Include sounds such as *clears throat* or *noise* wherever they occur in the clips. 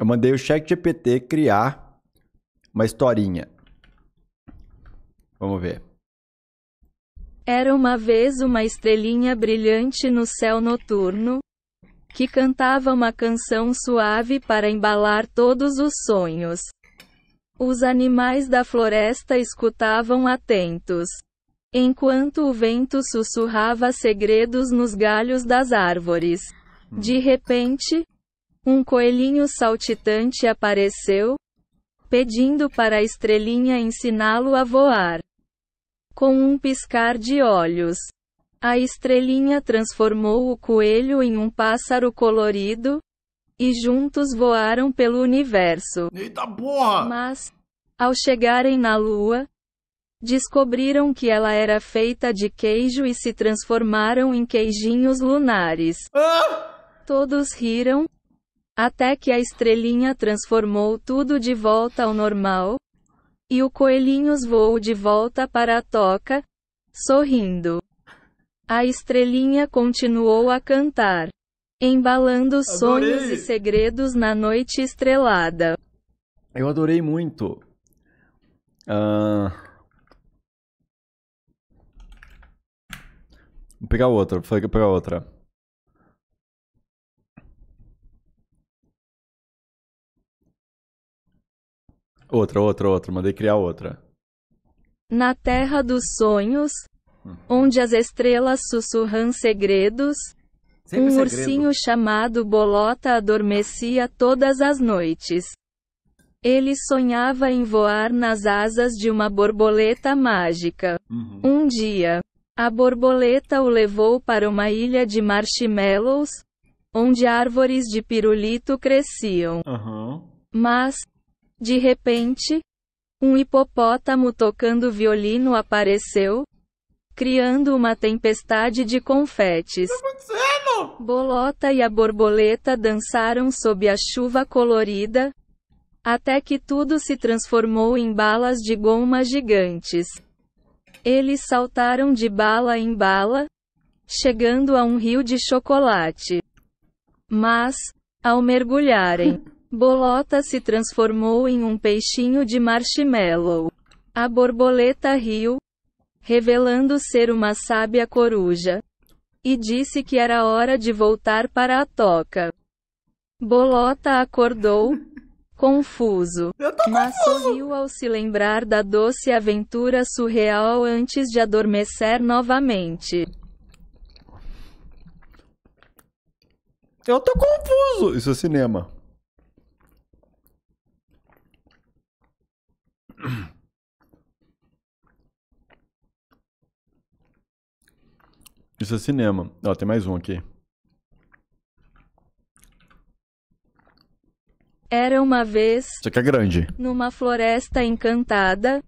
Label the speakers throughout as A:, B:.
A: Eu mandei o Chat GPT criar uma historinha. Vamos ver.
B: Era uma vez uma estrelinha brilhante no céu noturno que cantava uma canção suave para embalar todos os sonhos. Os animais da floresta escutavam atentos, enquanto o vento sussurrava segredos nos galhos das árvores. De repente, um coelhinho saltitante apareceu, pedindo para a estrelinha ensiná-lo a voar. Com um piscar de olhos, a estrelinha transformou o coelho em um pássaro colorido, e juntos voaram pelo universo. Eita porra! Mas, ao chegarem na Lua, descobriram que ela era feita de queijo e se transformaram em queijinhos lunares. Ah! Todos riram, até que a estrelinha transformou tudo de volta ao normal, e o coelhinho voou de volta para a toca, sorrindo. A estrelinha continuou a cantar, embalando sonhos e segredos na noite estrelada.
A: Eu adorei muito. Uh...
C: Vou pegar outra, vou pegar outra. Outra, outra, outra. Mandei criar outra.
B: Na terra dos sonhos, hum. onde as estrelas sussurram segredos, Sempre um segredo. ursinho chamado Bolota adormecia todas as noites. Ele sonhava em voar nas asas de uma borboleta mágica. Uhum. Um dia, a borboleta o levou para uma ilha de marshmallows, onde árvores de pirulito cresciam. Uhum. Mas, de repente, um hipopótamo tocando violino apareceu, criando uma tempestade de confetes. Tá Bolota e a borboleta dançaram sob a chuva colorida, até que tudo se transformou em balas de goma gigantes. Eles saltaram de bala em bala, chegando a um rio de chocolate. Mas, ao mergulharem, *laughs* Bolota se transformou em um peixinho de marshmallow. A borboleta riu, revelando ser uma sábia coruja, e disse que era hora de voltar para a toca. Bolota acordou, *laughs* confuso, mas sorriu ao se lembrar da doce aventura surreal antes de adormecer novamente.
C: Eu tô confuso!
A: Isso é cinema. Isso é cinema. Ó, tem mais um aqui.
B: Era uma vez. Isso aqui é grande. Numa floresta encantada,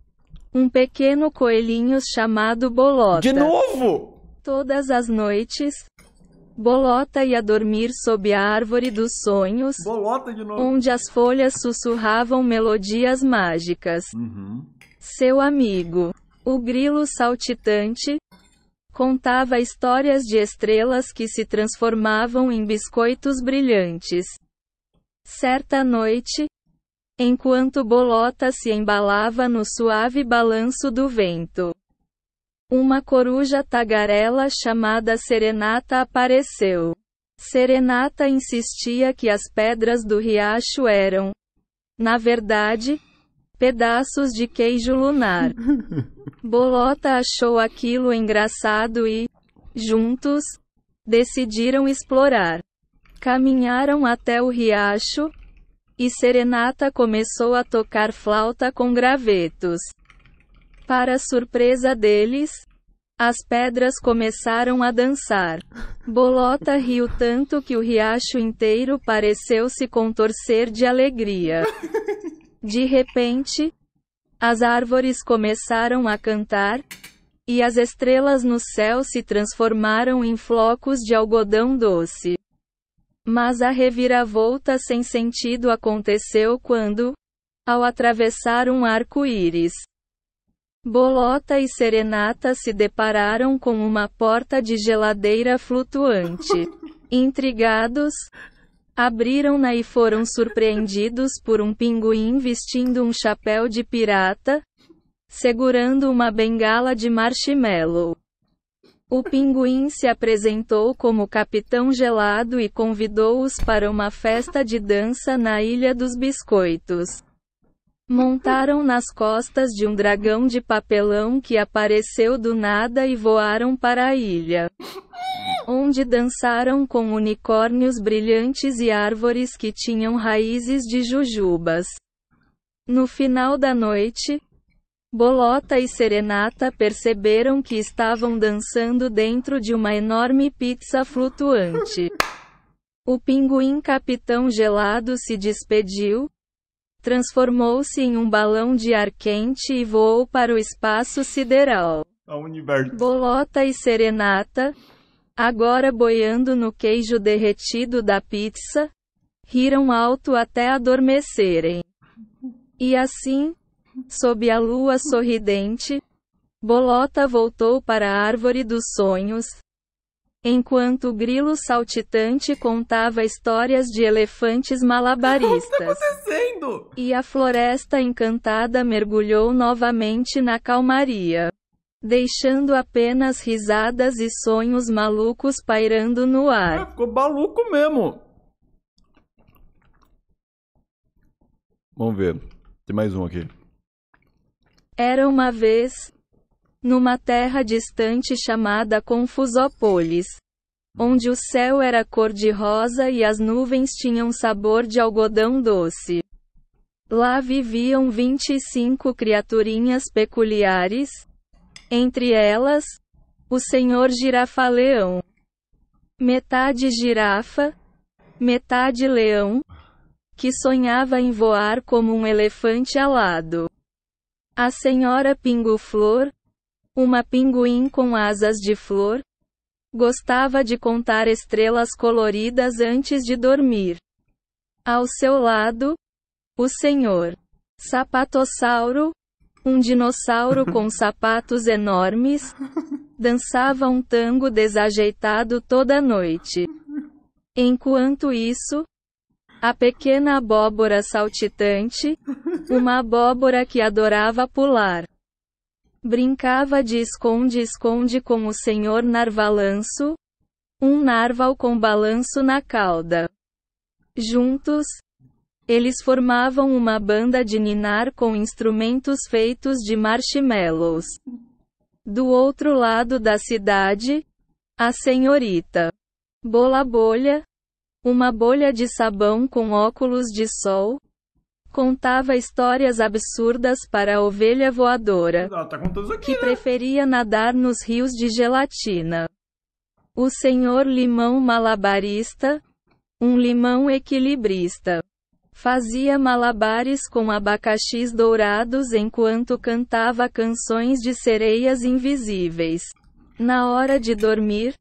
B: um pequeno coelhinho chamado Bolota. De novo! Todas as noites, Bolota ia dormir sob a árvore dos sonhos, Bolota de novo. onde as folhas sussurravam melodias mágicas. Uhum. Seu amigo, o grilo saltitante, contava histórias de estrelas que se transformavam em biscoitos brilhantes. Certa noite, enquanto Bolota se embalava no suave balanço do vento, uma coruja tagarela chamada Serenata apareceu. Serenata insistia que as pedras do riacho eram, na verdade, pedaços de queijo lunar. *laughs* Bolota achou aquilo engraçado e, juntos, decidiram explorar. Caminharam até o riacho, e Serenata começou a tocar flauta com gravetos. Para surpresa deles, as pedras começaram a dançar. Bolota riu tanto que o riacho inteiro pareceu se contorcer de alegria. *laughs* De repente, as árvores começaram a cantar, e as estrelas no céu se transformaram em flocos de algodão doce. Mas a reviravolta sem sentido aconteceu quando, ao atravessar um arco-íris, Bolota e Serenata se depararam com uma porta de geladeira flutuante. *laughs* Intrigados, Abriram-na e foram surpreendidos por um pinguim vestindo um chapéu de pirata, segurando uma bengala de marshmallow. O pinguim se apresentou como Capitão Gelado e convidou-os para uma festa de dança na Ilha dos Biscoitos. Montaram nas costas de um dragão de papelão que apareceu do nada e voaram para a ilha. Onde dançaram com unicórnios brilhantes e árvores que tinham raízes de jujubas. No final da noite, Bolota e Serenata perceberam que estavam dançando dentro de uma enorme pizza flutuante. O pinguim Capitão Gelado se despediu, transformou-se em um balão de ar quente e voou para o espaço sideral. Bolota e serenata, agora boiando no queijo derretido da pizza, riram alto até adormecerem. E assim, sob a lua sorridente, Bolota voltou para a árvore dos sonhos, Enquanto o grilo saltitante contava histórias de elefantes malabaristas. O que tá
C: acontecendo?
B: E a floresta encantada mergulhou novamente na calmaria. Deixando apenas risadas e sonhos malucos pairando no ar. É, ficou maluco mesmo.
A: Vamos ver. Tem mais um aqui.
B: Era uma vez, numa terra distante chamada Confusópolis, onde o céu era cor-de-rosa e as nuvens tinham sabor de algodão doce. Lá viviam 25 criaturinhas peculiares, entre elas, o senhor girafaleão, metade girafa, metade leão, que sonhava em voar como um elefante alado. A senhora Pingo-Flor, uma pinguim com asas de flor? Gostava de contar estrelas coloridas antes de dormir. Ao seu lado, o senhor Sapatossauro, um dinossauro com *laughs* sapatos enormes, dançava um tango desajeitado toda noite. Enquanto isso, a pequena abóbora saltitante, uma abóbora que adorava pular, Brincava de esconde-esconde com o senhor Narvalanço, um narval com balanço na cauda. Juntos, eles formavam uma banda de ninar com instrumentos feitos de marshmallows. Do outro lado da cidade, a senhorita Bola Bolha, uma bolha de sabão com óculos de sol, contava histórias absurdas para a ovelha voadora, tá aqui, que né? preferia nadar nos rios de gelatina. O senhor limão malabarista, um limão equilibrista, fazia malabares com abacaxis dourados enquanto cantava canções de sereias invisíveis. Na hora de dormir,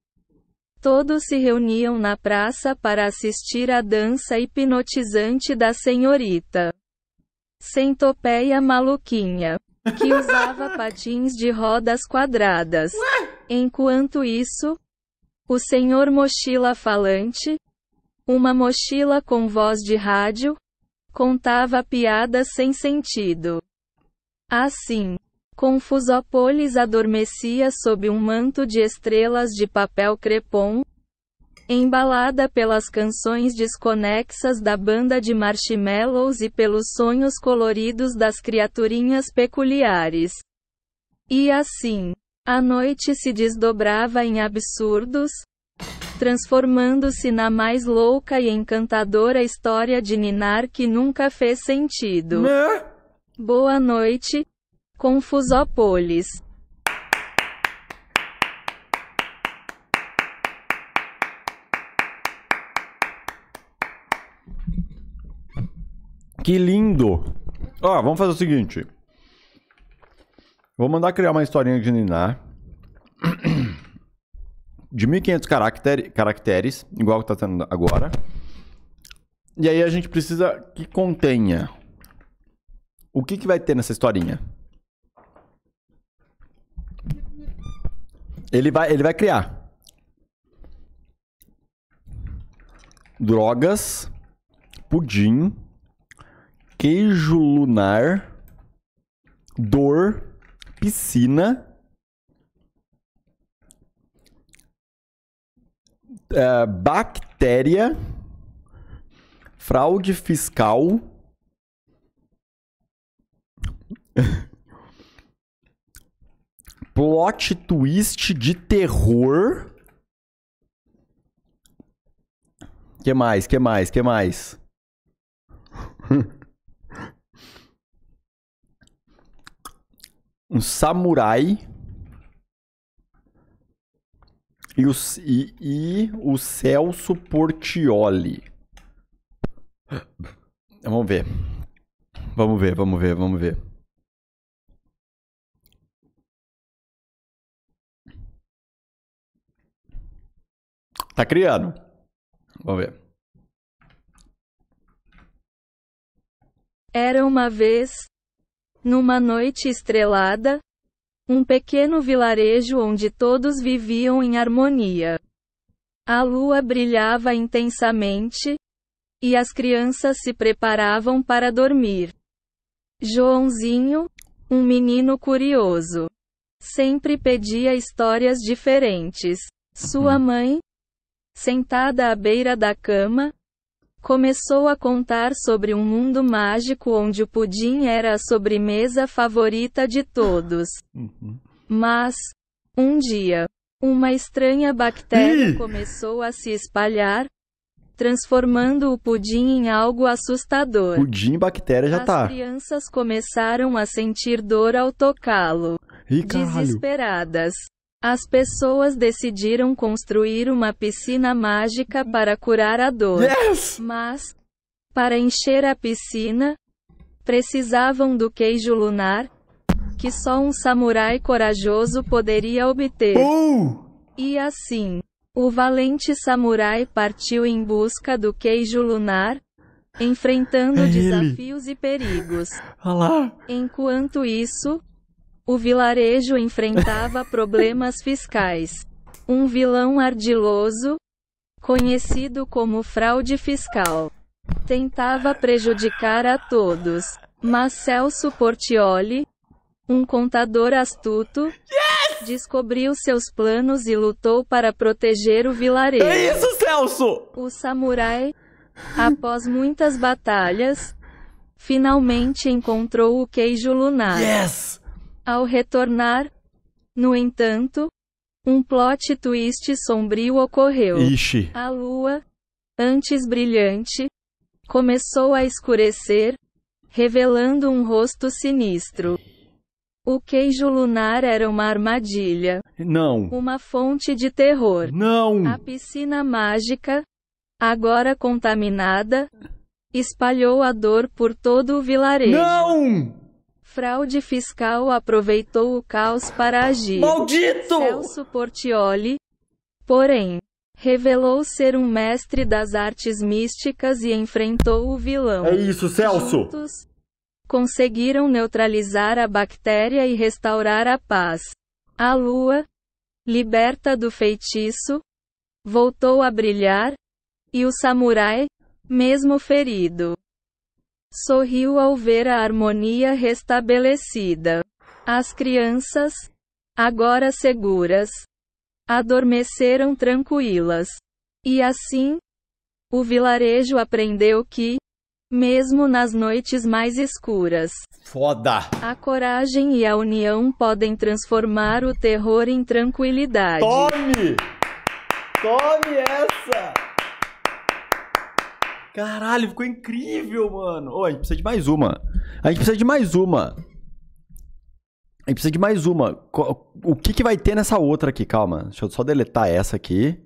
B: todos se reuniam na praça para assistir à dança hipnotizante da senhorita. Centopeia maluquinha. Que *laughs* usava patins de rodas quadradas. Enquanto isso, o senhor mochila falante, uma mochila com voz de rádio, contava piadas sem sentido. Assim, Confusópolis adormecia sob um manto de estrelas de papel crepom, Embalada pelas canções desconexas da banda de marshmallows e pelos sonhos coloridos das criaturinhas peculiares. E assim, a noite se desdobrava em absurdos, transformando-se na mais louca e encantadora história de Ninar que nunca fez sentido. Né? Boa noite, Confusópolis.
A: Que lindo! Ó, ah, vamos fazer o seguinte. Vou mandar criar uma historinha de Ninar. *clears throat* De 1500 caractere, caracteres, igual que está sendo agora. E aí a gente precisa que contenha. O que, que vai ter nessa historinha? Ele vai, ele vai criar. Drogas, pudim,
C: queijo lunar, dor, piscina.
A: Uh, bactéria, fraude fiscal,
C: *laughs* plot twist de terror.
A: Que mais? Que mais? Que mais? *laughs* um samurai e o, e, e o Celso Portioli. Vamos
C: ver. Vamos ver, vamos ver, vamos ver. Tá criando. Vamos ver.
B: Era uma vez numa noite estrelada, um pequeno vilarejo onde todos viviam em harmonia. A lua brilhava intensamente, e as crianças se preparavam para dormir. Joãozinho, um menino curioso, sempre pedia histórias diferentes. Sua uhum. mãe, sentada à beira da cama, Começou a contar sobre um mundo mágico onde o pudim era a sobremesa favorita de todos. Uhum. Mas, um dia, uma estranha bactéria começou a se espalhar, transformando o pudim em algo assustador. Pudim
A: bactéria já As tá. As
B: crianças começaram a sentir dor ao tocá-lo. Desesperadas. As pessoas decidiram construir uma piscina mágica para curar a dor. Yes! Mas, para encher a piscina, precisavam do queijo lunar, que só um samurai corajoso poderia obter. E assim, o valente samurai partiu em busca do queijo lunar, enfrentando é desafios e perigos. Olá. Enquanto isso, o vilarejo enfrentava *laughs* problemas fiscais. Um vilão ardiloso, conhecido como fraude fiscal, tentava prejudicar a todos. Mas Celso Portioli, um contador astuto, yes! descobriu seus planos e lutou para proteger o vilarejo. É isso, Celso! O samurai, após muitas batalhas, finalmente encontrou o queijo lunar. Yes! Ao retornar, no entanto, um plot twist sombrio ocorreu. Ixi. A lua, antes brilhante, começou a escurecer, revelando um rosto sinistro. O queijo lunar era uma armadilha. Não. Uma fonte de terror. Não. A piscina mágica, agora contaminada, espalhou a dor por todo o vilarejo.
C: Não!
B: Fraude fiscal aproveitou o caos para agir. Maldito! Celso Portioli, porém, revelou ser um mestre das artes místicas e enfrentou o vilão. É isso, Celso! Juntos, conseguiram neutralizar a bactéria e restaurar a paz. A lua, liberta do feitiço, voltou a brilhar, e o samurai, mesmo ferido, sorriu ao ver a harmonia restabelecida. As crianças, agora seguras, adormeceram tranquilas. E assim, o vilarejo aprendeu que, mesmo nas noites mais escuras,
A: foda!
B: A coragem e a união podem transformar o terror em tranquilidade. Tome! Tome
A: essa! Caralho, ficou incrível, mano. a gente precisa de mais uma. A gente precisa de mais uma. A gente precisa de mais uma. O que, que vai ter nessa outra aqui? Calma. Deixa eu só deletar essa aqui.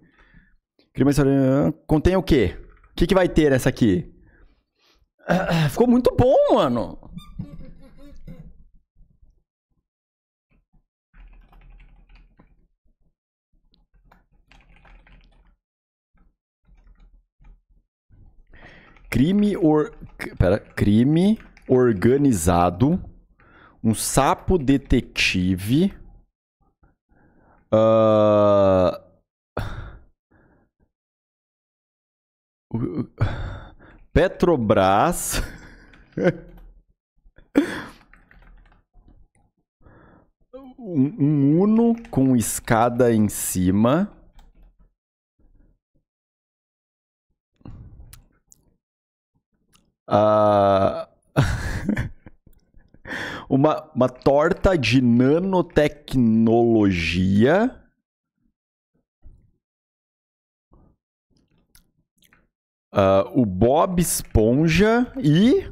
A: Contém o quê? O que, que vai ter nessa aqui? *clears throat* Ficou
C: muito bom, mano. crime or... Pera,
A: crime organizado, um sapo detetive,
C: uh... Petrobras. *laughs* um, um Uno
A: com escada em cima. Uh... *laughs* uma, uma torta de
C: nanotecnologia. Uh, o Bob Esponja e.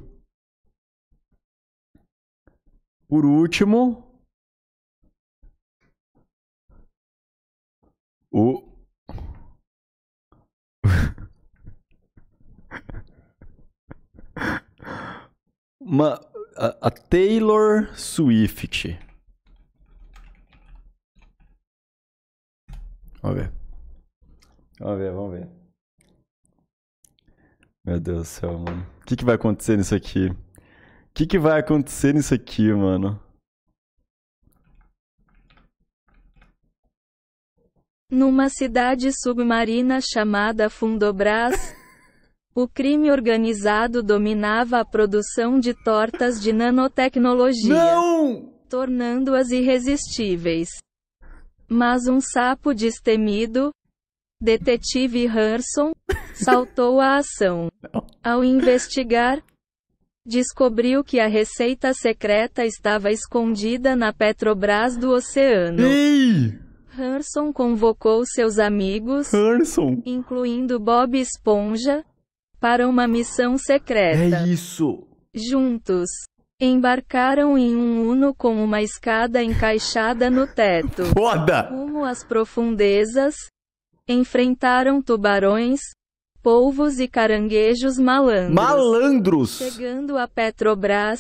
C: Por último. O
A: Uma, a, a Taylor Swift. Vamos ver.
C: Vamos ver, vamos ver.
A: Meu Deus do céu, mano. O que, que vai acontecer nisso aqui? O que, que vai acontecer nisso aqui, mano?
B: Numa cidade submarina chamada Fundobras, *laughs* O crime organizado dominava a produção de tortas de nanotecnologia, tornando-as irresistíveis. Mas um sapo destemido, detetive Hanson, saltou à ação. Ao investigar, descobriu que a receita secreta estava escondida na Petrobras do Oceano. Ei! Hanson convocou seus amigos, Hanson. incluindo Bob Esponja, para uma missão secreta. É isso! Juntos, embarcaram em um Uno com uma escada encaixada no teto. *laughs* Foda! Rumo às profundezas, enfrentaram tubarões, polvos e caranguejos malandros. Malandros! Chegando a Petrobras,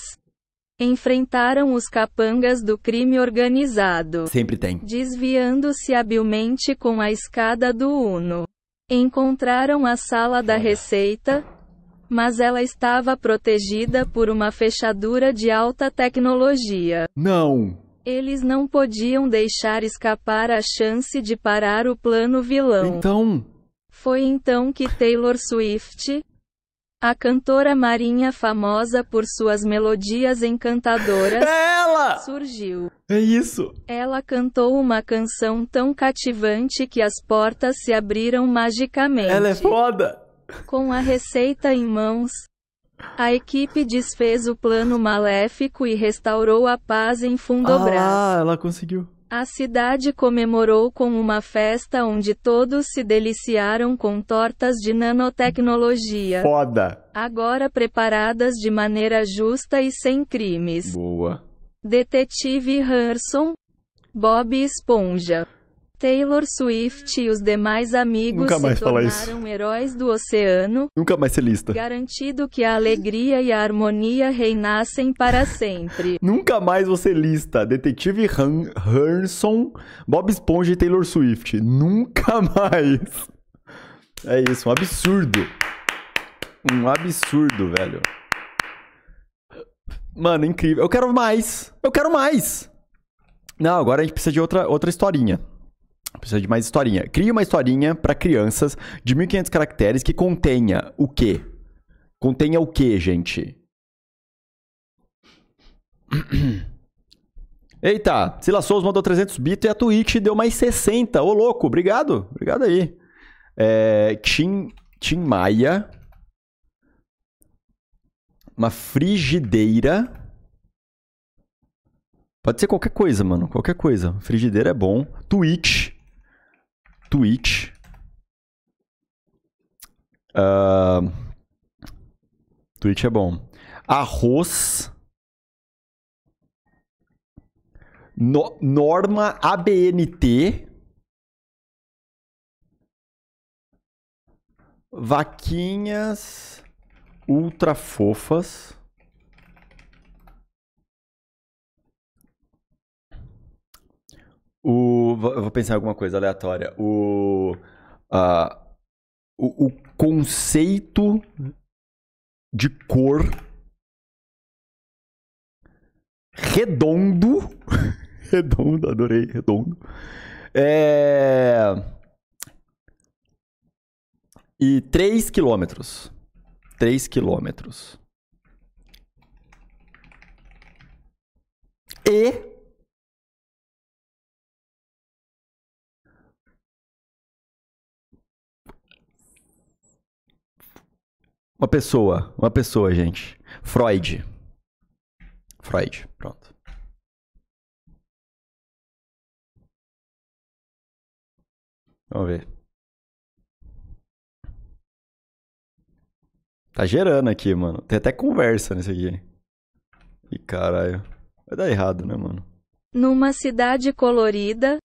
B: enfrentaram os capangas do crime organizado. Sempre tem. Desviando-se habilmente com a escada do Uno. Encontraram a sala da receita, mas ela estava protegida por uma fechadura de alta tecnologia. Não! Eles não podiam deixar escapar a chance de parar o plano vilão. Então? Foi então que Taylor Swift, a cantora Marinha, famosa por suas melodias encantadoras, ela surgiu. É isso. Ela cantou uma canção tão cativante que as portas se abriram magicamente. Ela é foda. Com a receita em mãos, a equipe desfez o plano maléfico e restaurou a paz em Fundobras. Ah,
A: ela conseguiu.
B: A cidade comemorou com uma festa onde todos se deliciaram com tortas de nanotecnologia. Foda! Agora preparadas de maneira justa e sem crimes. Boa. Detetive Hanson. Bob Esponja. Taylor Swift e os demais amigos Nunca mais se tornaram heróis do oceano.
A: Nunca mais ser lista.
B: Garantido que a alegria e a harmonia reinassem para sempre. *laughs*
A: Nunca mais você lista. Detetive Han Hanson, Bob Esponja e Taylor Swift. Nunca *laughs* mais. É isso, um absurdo. Um absurdo, velho. Mano, incrível. Eu quero mais. Eu quero mais. Não, agora a gente precisa de outra, outra historinha. Precisa de mais historinha. Crie uma historinha para crianças de 1500 caracteres que contenha o quê? Contenha o quê, gente? *clears throat* Eita, Sila Souza mandou 300 bits e a Twitch deu mais 60. Ô, louco, obrigado. Obrigado aí. É, Tim, Tim Maia. Uma frigideira. Pode ser qualquer coisa, mano. Qualquer coisa. Frigideira é bom. Twitch. Twitch. Uh, Twitch é bom.
C: Arroz. No, norma ABNT.
A: Vaquinhas ultra fofas. O, vou pensar em alguma coisa aleatória. O, uh,
C: o, o conceito de cor redondo. *laughs* redondo, adorei, redondo. É...
A: E 3 quilômetros. 3 quilômetros. E
C: Uma pessoa, uma pessoa, gente. Freud. Freud, pronto. Vamos ver. Tá gerando aqui, mano. Tem até conversa nesse
A: aqui. E caralho. Vai dar errado, né, mano?
B: Numa cidade colorida,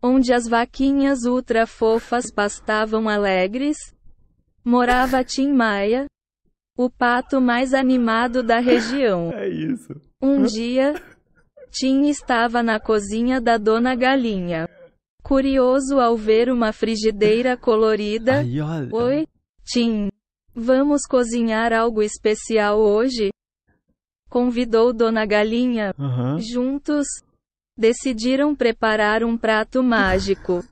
B: onde as vaquinhas ultra fofas pastavam alegres, Morava Tim Maia, o pato mais animado da região. *laughs* É isso. Um dia, Tim estava na cozinha da dona Galinha. Curioso ao ver uma frigideira *laughs* colorida. Ai, Oi, Tim. Vamos cozinhar algo especial hoje? Convidou Dona Galinha. Uhum. Juntos, decidiram preparar um prato mágico.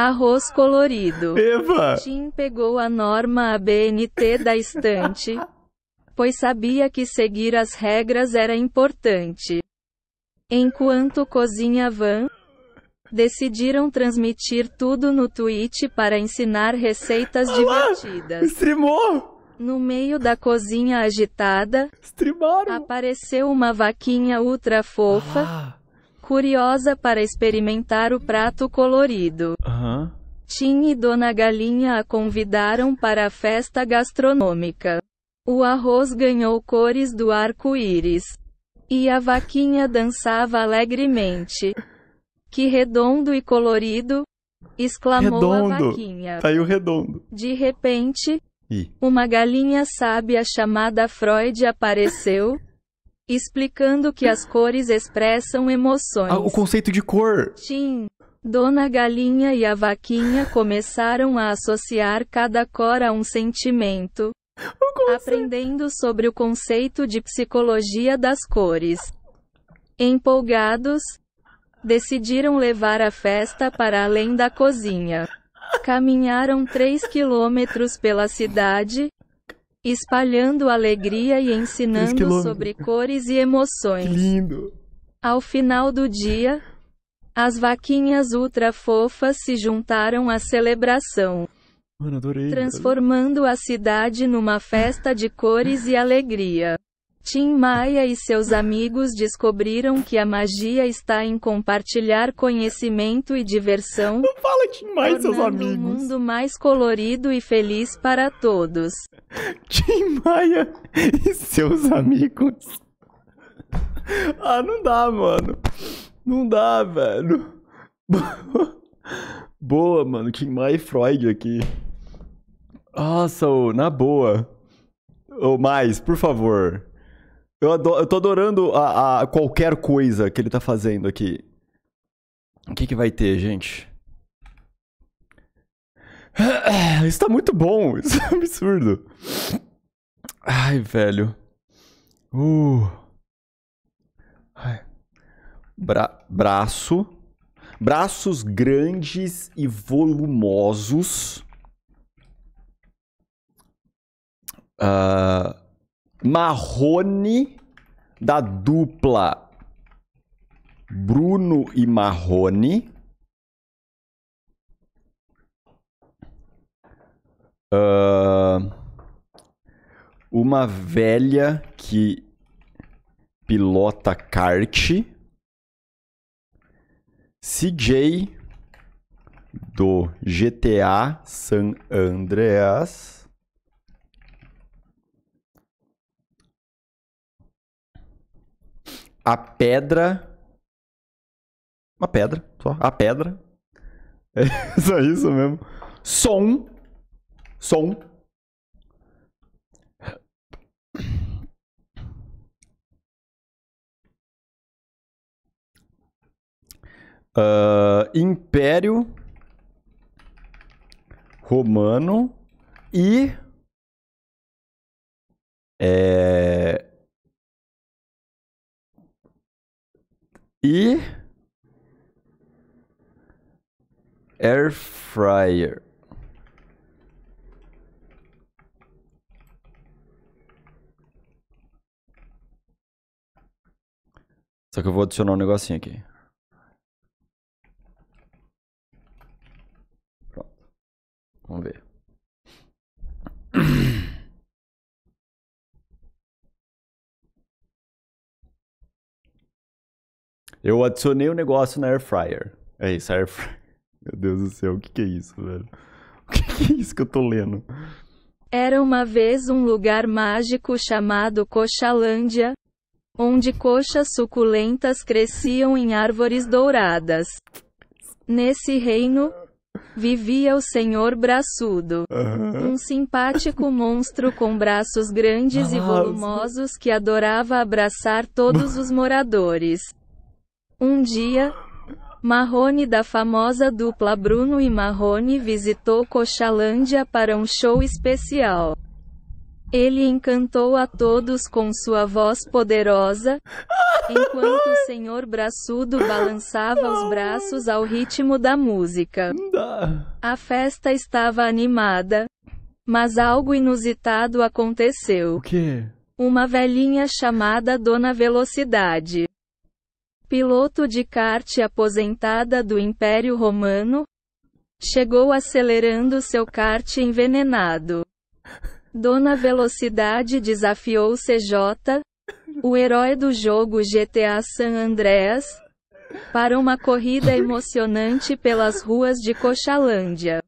B: Arroz colorido. Eva! Tim pegou a norma ABNT da estante, pois sabia que seguir as regras era importante. Enquanto cozinha van, decidiram transmitir tudo no Twitch para ensinar receitas Olá, divertidas. Streamou! No meio da cozinha agitada, Streamaram. apareceu uma vaquinha ultra fofa. Ah curiosa para experimentar o prato colorido. Uhum. Tim e Dona Galinha a convidaram para a festa gastronômica. O arroz ganhou cores do arco-íris. E a vaquinha dançava alegremente. Que redondo e colorido! exclamou redondo. a vaquinha. Tá
A: redondo.
B: De repente, uma galinha sábia chamada Freud apareceu explicando que as cores expressam emoções. Ah, o conceito
A: de cor.
B: Sim. Dona Galinha e a Vaquinha começaram a associar cada cor a um sentimento, aprendendo sobre o conceito de psicologia das cores. Empolgados, decidiram levar a festa para além da cozinha. Caminharam 3 quilômetros pela cidade, espalhando alegria e ensinando sobre cores e emoções. Lindo. Ao final do dia, as vaquinhas ultra fofas se juntaram à celebração. Mano, adorei, transformando adorei. a cidade numa festa de cores e alegria. Tim Maia e seus amigos descobriram que a magia está em compartilhar conhecimento e diversão. Não fala Tim Maia e seus amigos. um mundo mais colorido e feliz para todos. Tim Maia
C: e seus amigos.
A: Ah, não dá, mano. Não dá, velho. Boa, mano. Tim Maia e Freud aqui. Nossa, oh, na boa. Ou oh, mais, por favor. Eu, adoro, eu tô adorando a, a, qualquer coisa que ele tá fazendo aqui. O que que vai ter, gente? *sighs* Isso tá muito bom. *laughs* Isso é um absurdo. Ai, velho. Uh. Ai. Bra braço. Braços grandes e volumosos. Ah... Uh Marrone da dupla Bruno e Marrone. Uh, uma velha que pilota kart. CJ do GTA San
C: Andreas. a pedra. Uma pedra, só. A pedra. É *laughs* só isso mesmo. Som. Som. Uh, Império Romano e é, e air fryer. Só que eu vou adicionar um negocinho aqui. Pronto. Vamos ver. Eu adicionei o um negócio na air
A: fryer. É isso, air fryer. *laughs* Meu Deus do céu, o que, que é isso, velho? *laughs* O que, que é isso que eu tô
C: lendo?
B: Era uma vez um lugar mágico chamado Coxalândia, onde coxas suculentas cresciam em árvores douradas. Nesse reino, vivia o senhor braçudo, uhum. um simpático monstro com braços grandes *laughs* Nossa. e volumosos que adorava abraçar todos os moradores. Um dia, Marrone da famosa dupla Bruno e Marrone visitou Coxalândia para um show especial. Ele encantou a todos com sua voz poderosa, enquanto o senhor braçudo balançava os braços ao ritmo da música. A festa estava animada, mas algo inusitado aconteceu. O quê? Uma velhinha chamada Dona Velocidade Piloto de kart aposentada do Império Romano, chegou acelerando seu kart envenenado. Dona Velocidade desafiou CJ, o herói do jogo GTA San Andreas, para uma corrida emocionante pelas ruas de Cochalândia.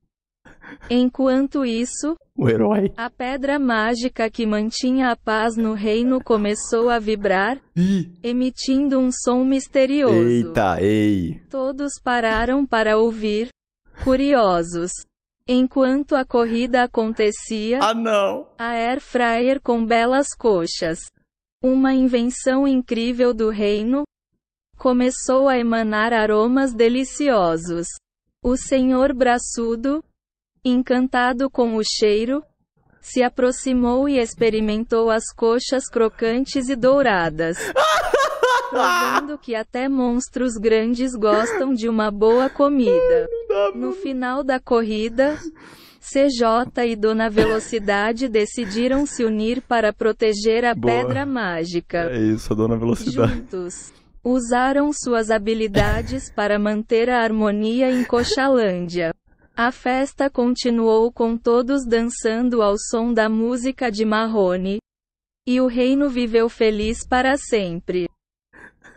B: Enquanto isso, o herói. A pedra mágica que mantinha a paz no reino começou a vibrar, Ih. emitindo um som misterioso. Eita, ei. Todos pararam para ouvir, curiosos. Enquanto a corrida acontecia, ah, não. a Air Fryer com belas coxas, uma invenção incrível do reino, começou a emanar aromas deliciosos. O senhor braçudo, Encantado com o cheiro, se aproximou e experimentou as coxas crocantes e douradas. *laughs* provando que até monstros grandes gostam de uma boa comida. No final da corrida, CJ e Dona Velocidade decidiram se unir para proteger a boa. pedra mágica. É
A: isso, a Dona Velocidade.
B: Juntos, usaram suas habilidades para manter a harmonia em Coxalândia. A festa continuou com todos dançando ao som da música de Marrone. E o reino viveu feliz para sempre.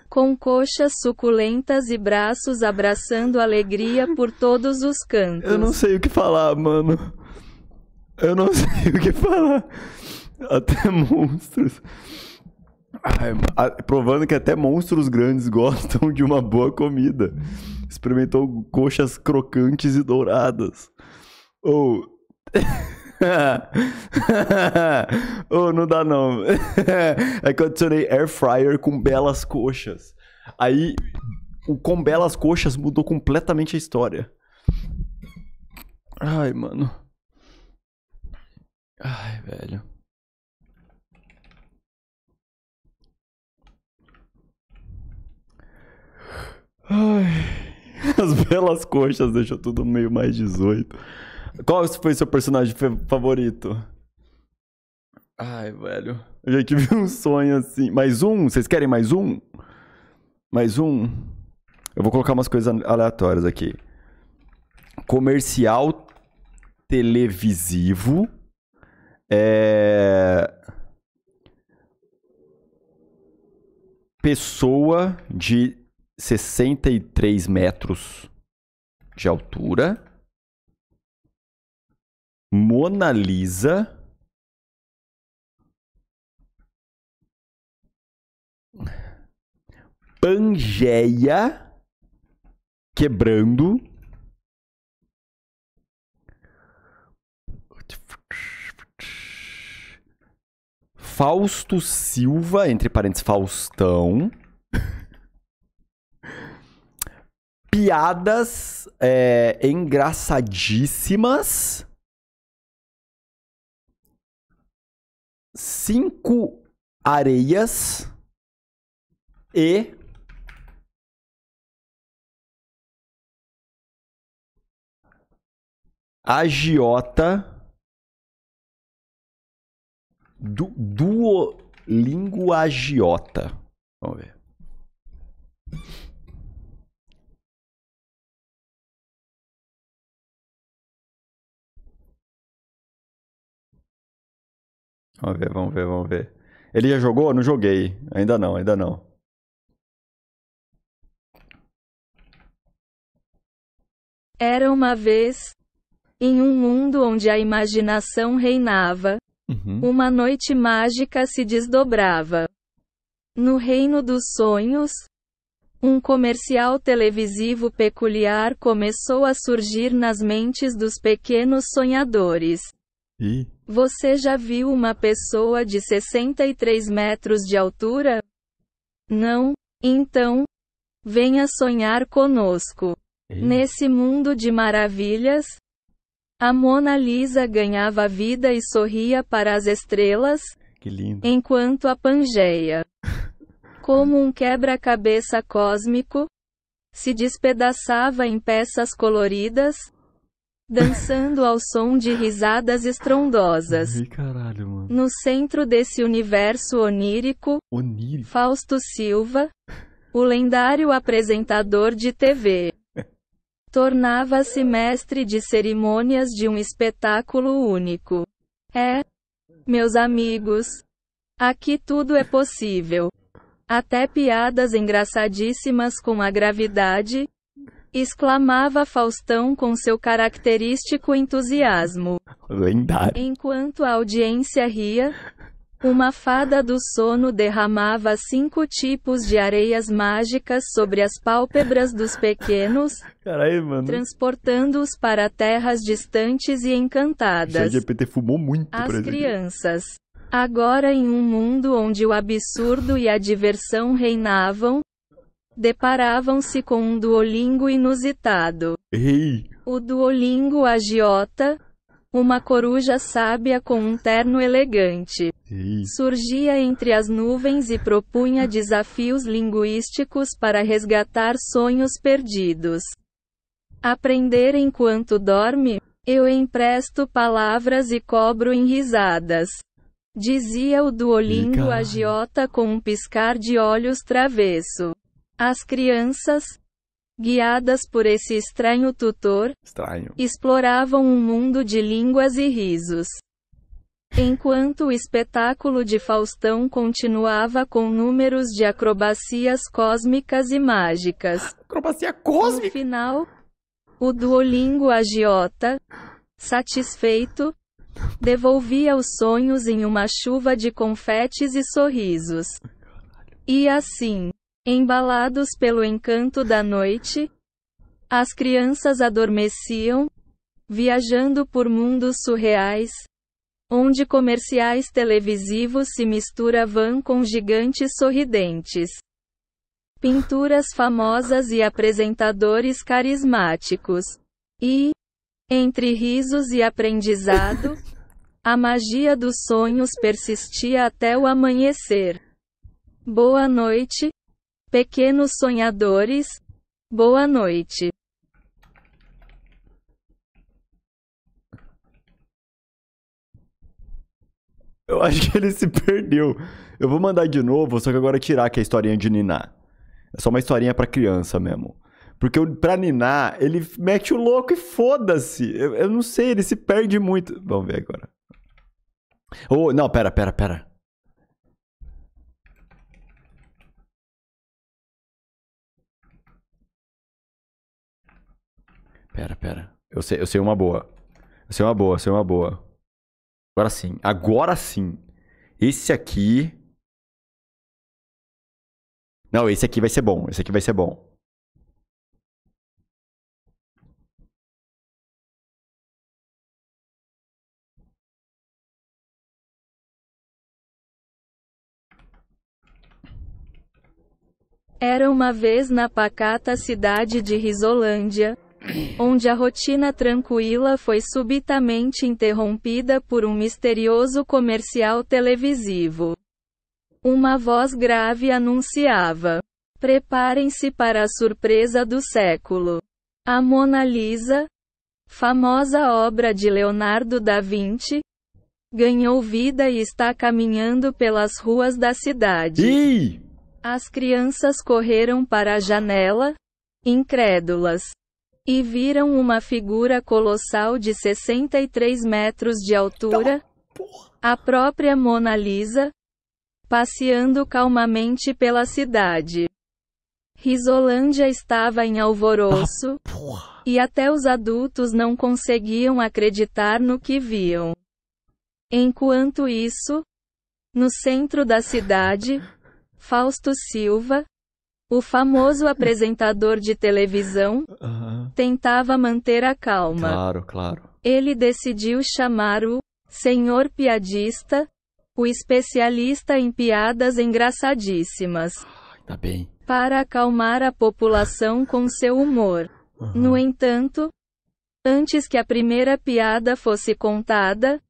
B: Com coxas suculentas e braços abraçando alegria por todos os cantos. Eu não
A: sei o que falar, mano. Eu não *laughs* sei o que falar. Até monstros. Ai, provando que até monstros grandes *laughs* gostam de uma boa comida experimentou coxas crocantes e douradas. Ou. Oh. *laughs* oh, não dá não. *laughs* é que eu adicionei air fryer com belas coxas. Aí, o com belas coxas mudou completamente a história. Ai, mano.
C: Ai, velho. Ai.
A: *laughs* As belas coxas deixou tudo meio mais 18. Qual foi seu personagem favorito? Ai, velho. Eu já tive um sonho assim. Mais um? Vocês querem mais um? Mais um? Eu vou colocar umas coisas aleatórias aqui. Comercial televisivo. É... Pessoa de 63
C: metros de altura. Mona Lisa. Pangeia quebrando. Fausto Silva,
A: entre parênteses, Faustão piadas é, engraçadíssimas.
C: Cinco areias e agiota du, duolingo agiota. Vamos ver. Vamos ver, vamos ver, vamos ver. Ele já jogou? Não joguei. Ainda não, ainda não.
B: Era uma vez, em um mundo onde a imaginação reinava, uhum. uma noite mágica se desdobrava. No reino dos sonhos, um comercial televisivo peculiar começou a surgir nas mentes dos pequenos sonhadores. E? Você já viu uma pessoa de 63 metros de altura? Não? Então, venha sonhar conosco. E? Nesse mundo de maravilhas, a Mona Lisa ganhava vida e sorria para as estrelas, enquanto a Pangeia, *laughs* como um quebra-cabeça cósmico, se despedaçava em peças coloridas, dançando ao som de risadas estrondosas. Ih, caralho, mano. No centro desse universo onírico, Onírico. Fausto Silva, o lendário apresentador de TV, *laughs* tornava-se mestre de cerimônias de um espetáculo único. É, meus amigos, aqui tudo é possível. Até piadas engraçadíssimas com a gravidade, exclamava Faustão com seu característico entusiasmo.
C: Lendário.
B: Enquanto a audiência ria, uma fada do sono derramava cinco tipos de areias mágicas sobre as pálpebras dos pequenos, transportando-os para terras distantes e encantadas. O GPT
A: fumou muito, As
B: crianças. Agora em um mundo onde o absurdo e a diversão reinavam, deparavam-se com um Duolingo inusitado. Ei. O Duolingo agiota, uma coruja sábia com um terno elegante. Ei. Surgia entre as nuvens e propunha desafios linguísticos para resgatar sonhos perdidos. Aprender enquanto dorme? Eu empresto palavras e cobro em risadas. Dizia o Duolingo Ica. agiota com um piscar de olhos travesso. As crianças, guiadas por esse estranho tutor, estranho. exploravam um mundo de línguas e risos. Enquanto o espetáculo de Faustão continuava com números de acrobacias cósmicas e mágicas. Acrobacia cósmica? No final, o Duolingo agiota, satisfeito, devolvia os sonhos em uma chuva de confetes e sorrisos. E assim, Embalados pelo encanto da noite, as crianças adormeciam, viajando por mundos surreais, onde comerciais televisivos se misturavam com gigantes sorridentes, pinturas famosas e apresentadores carismáticos. E, entre risos e aprendizado, *laughs* a magia dos sonhos persistia até o amanhecer. Boa noite, Pequenos sonhadores, boa noite.
A: Eu acho que ele se perdeu. Eu vou mandar de novo, só que agora é tirar que é a historinha de Niná. É só uma historinha para criança mesmo. Porque pra Niná, ele mete o louco e foda-se. Eu, eu, não sei, ele se perde muito. Vamos ver
C: agora. Oh, não, pera, pera, pera. Pera, pera. Eu sei, eu sei uma boa. Eu sei uma boa, eu sei uma boa. Agora sim. Agora sim. Esse aqui. Não, esse aqui vai ser bom. Esse aqui vai ser bom.
B: Era uma vez na pacata cidade de Risolândia, onde a rotina tranquila foi subitamente interrompida por um misterioso comercial televisivo. Uma voz grave anunciava: Preparem-se para a surpresa do século. A Mona Lisa, famosa obra de Leonardo da Vinci, ganhou vida e está caminhando pelas ruas da cidade. Ei! As crianças correram para a janela, incrédulas. E viram uma figura colossal de 63 metros de altura, então, a própria Mona Lisa, passeando calmamente pela cidade. Risolândia estava em alvoroço, ah, e até os adultos não conseguiam acreditar no que viam. Enquanto isso, no centro da cidade, Fausto Silva, o famoso apresentador de televisão uhum. tentava manter a calma. Claro, claro. Ele decidiu chamar o senhor piadista, o especialista em piadas engraçadíssimas. Tá bem. Para acalmar a população com seu humor. Uhum. No entanto, antes que a primeira piada fosse contada,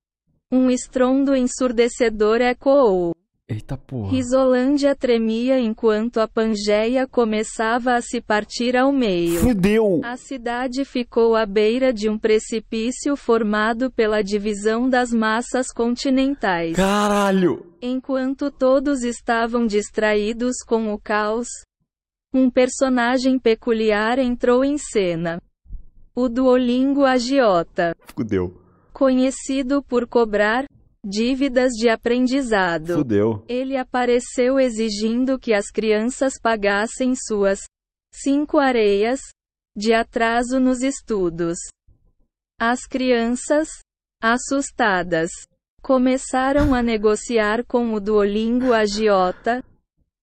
B: um estrondo ensurdecedor ecoou. Eita porra. Risolândia tremia enquanto a Pangeia começava a se partir ao meio. Fudeu! A cidade ficou à beira de um precipício formado pela divisão das massas continentais. Caralho! Enquanto todos estavam distraídos com o caos, um personagem peculiar entrou em cena. O Duolingo Agiota. Fudeu. Conhecido por cobrar Dívidas de aprendizado. Fudeu. Ele apareceu exigindo que as crianças pagassem suas cinco areias de atraso nos estudos. As crianças, assustadas, começaram a negociar com o Duolingo agiota,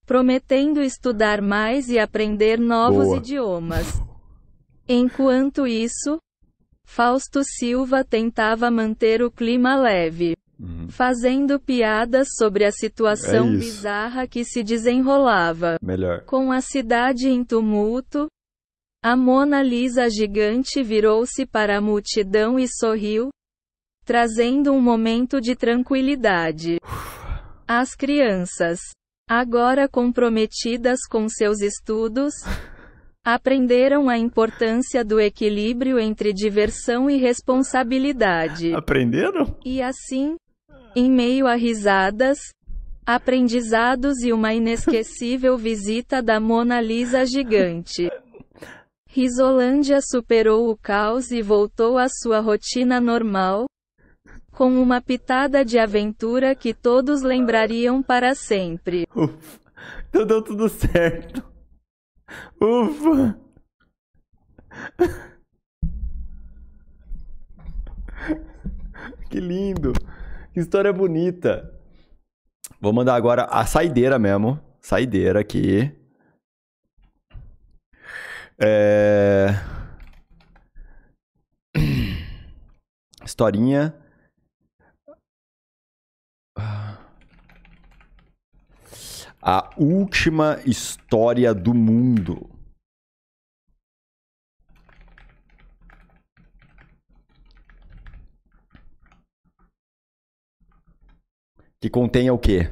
B: prometendo estudar mais e aprender novos Boa. idiomas. Enquanto isso, Fausto Silva tentava manter o clima leve Uhum. Fazendo piadas sobre a situação é bizarra que se desenrolava. Melhor. Com a cidade em tumulto, a Mona Lisa gigante virou-se para a multidão e sorriu, trazendo um momento de tranquilidade. As crianças, agora comprometidas com seus estudos, *laughs* aprenderam a importância do equilíbrio entre diversão e responsabilidade. Aprenderam? E assim, em meio a risadas, aprendizados e uma inesquecível *laughs* visita da Mona Lisa gigante. Risolândia superou o caos e voltou à sua rotina normal, com uma pitada de aventura que todos lembrariam para sempre. Ufa,
A: então deu tudo certo.
C: Ufa!
A: Que lindo! que história bonita. Vou mandar agora a saideira mesmo. Saideira aqui. É... *clears throat* Historinha.
C: A última história do mundo.
A: que contenha é o quê?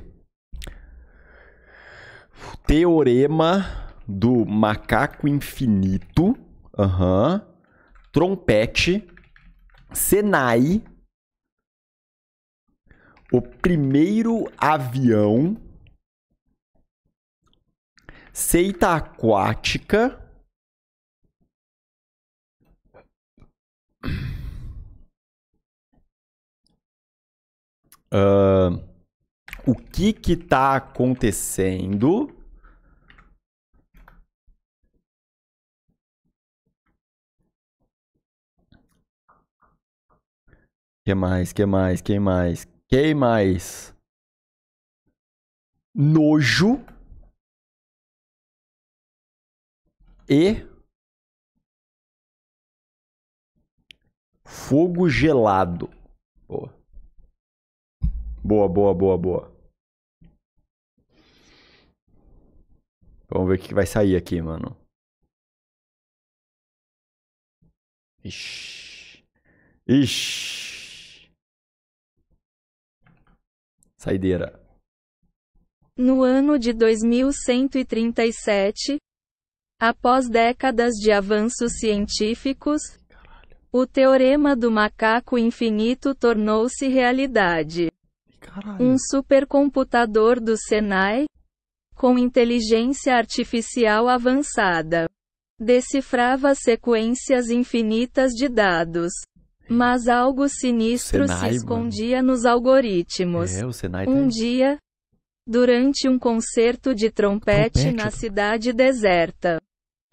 A: Teorema do macaco infinito, uhum. trompete, Senai,
C: o primeiro avião, seita aquática. Uh, o que que tá acontecendo Que mais? Que mais? Que mais? Que mais? Nojo e fogo gelado. Boa. Boa, boa, boa, boa. Vamos ver o que vai sair aqui, mano. Ixi. Ixi. Saideira.
B: No ano de 2137, após décadas de avanços científicos, Caralho. o teorema do macaco infinito tornou-se realidade. Caralho. Um supercomputador do Senai, com inteligência artificial avançada. Decifrava sequências infinitas de dados. Mas algo sinistro Senai, se escondia mano. nos algoritmos. É, um tá- dia, durante um concerto de trompete, trompete, na cidade deserta,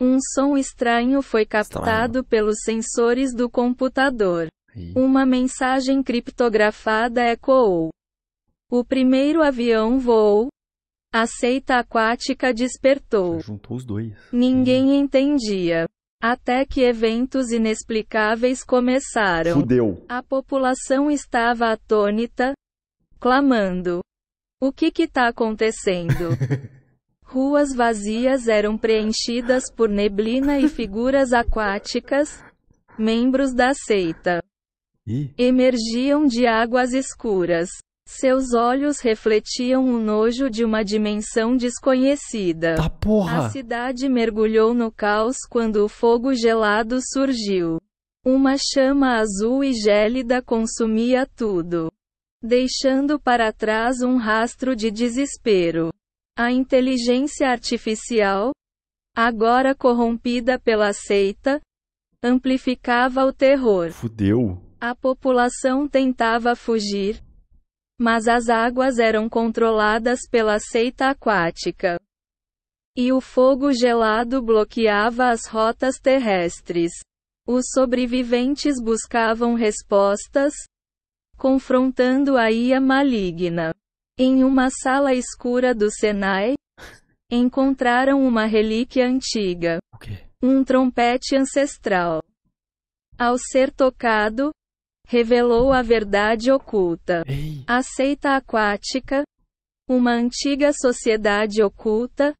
B: um som estranho foi tá captado estranho. pelos sensores do computador. Aí. Uma mensagem criptografada ecoou. O primeiro avião voou, a seita aquática despertou. Juntou os dois. Ninguém uhum. entendia. Até que eventos inexplicáveis começaram. Fudeu. A população estava atônita, clamando: O que que tá acontecendo?
C: *laughs*
B: Ruas vazias eram preenchidas por neblina e figuras aquáticas, membros da seita. E? Emergiam de águas escuras. Seus olhos refletiam o nojo de uma dimensão desconhecida. Tá porra! A cidade mergulhou no caos quando o fogo gelado surgiu. Uma chama azul e gélida consumia tudo, deixando para trás um rastro de desespero. A inteligência artificial, agora corrompida pela seita, amplificava o terror.
A: Fudeu.
B: A população tentava fugir, mas as águas eram controladas pela seita aquática. E o fogo gelado bloqueava as rotas terrestres. Os sobreviventes buscavam respostas, confrontando a Ia maligna. Em uma sala escura do Senai, encontraram uma relíquia antiga. Um trompete ancestral. Ao ser tocado, revelou a verdade oculta. Ei. A seita aquática, uma antiga sociedade oculta,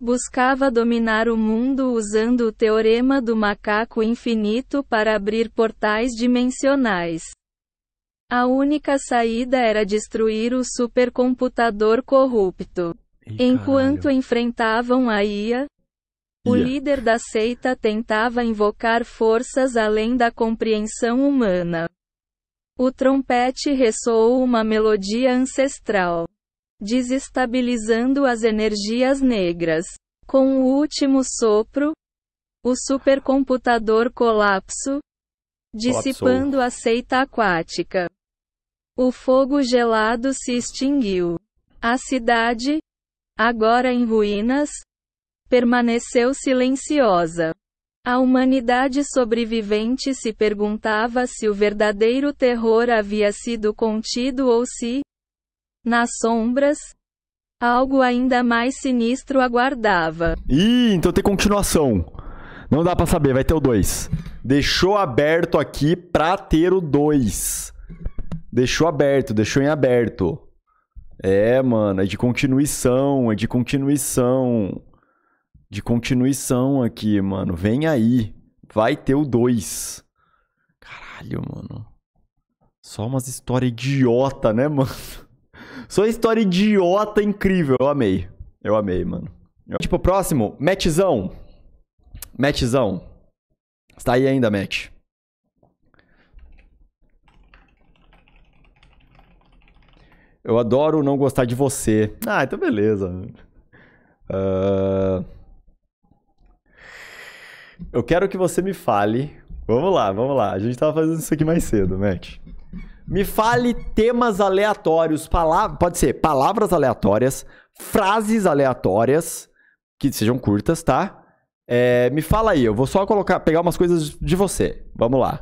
B: buscava dominar o mundo usando o teorema do macaco infinito para abrir portais dimensionais. A única saída era destruir o supercomputador corrupto. Ei, Enquanto enfrentavam a IA, o líder da seita tentava invocar forças além da compreensão humana. O trompete ressoou uma melodia ancestral, desestabilizando as energias negras. Com o último sopro, o supercomputador colapso, dissipando Colapsou. a seita aquática. O fogo gelado se extinguiu. A cidade, agora em ruínas, permaneceu silenciosa. A humanidade sobrevivente se perguntava se o verdadeiro terror havia sido contido ou se, nas sombras, algo ainda mais sinistro aguardava.
A: Ih, então tem continuação. Não dá para saber, vai ter o 2. Deixou aberto aqui pra ter o 2. Deixou aberto, deixou em aberto. É, mano, é de continuação, é de continuação de continuação aqui, mano. Vem aí. Vai ter o 2. Caralho, mano. Só umas histórias idiota, né, *laughs* mano? Só história idiota incrível. Eu amei. Eu amei, mano. Eu... Tipo, próximo, Matchzão. Matchzão. Está aí ainda, Match. Eu adoro não gostar de você. Ah, então beleza. Uh... Eu quero que você me fale. Vamos lá, vamos lá. A gente tava fazendo isso aqui mais cedo, Matt. Me fale temas aleatórios, palavras. Pode ser palavras aleatórias, frases aleatórias, que sejam curtas, tá? É, me fala aí, eu vou só colocar, pegar umas coisas de você. Vamos lá.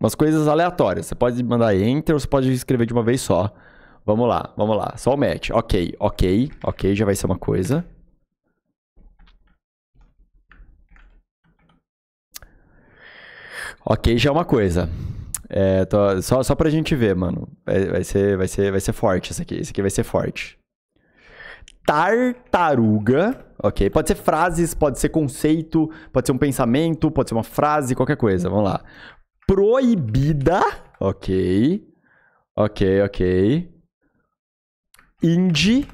A: Umas coisas aleatórias. Você pode mandar enter ou você pode escrever de uma vez só. Vamos lá, vamos lá. Só o match. Ok, ok, ok, já vai ser uma coisa. Ok, já é uma coisa. É, tô, só, só pra gente ver, mano. Vai, vai, ser, vai, ser, vai ser forte isso aqui. Isso aqui vai ser forte. Tartaruga. Ok, pode ser frases, pode ser conceito, pode ser um pensamento, pode ser uma frase, qualquer coisa. Vamos lá. Proibida. Ok. Ok, ok.
C: Indie.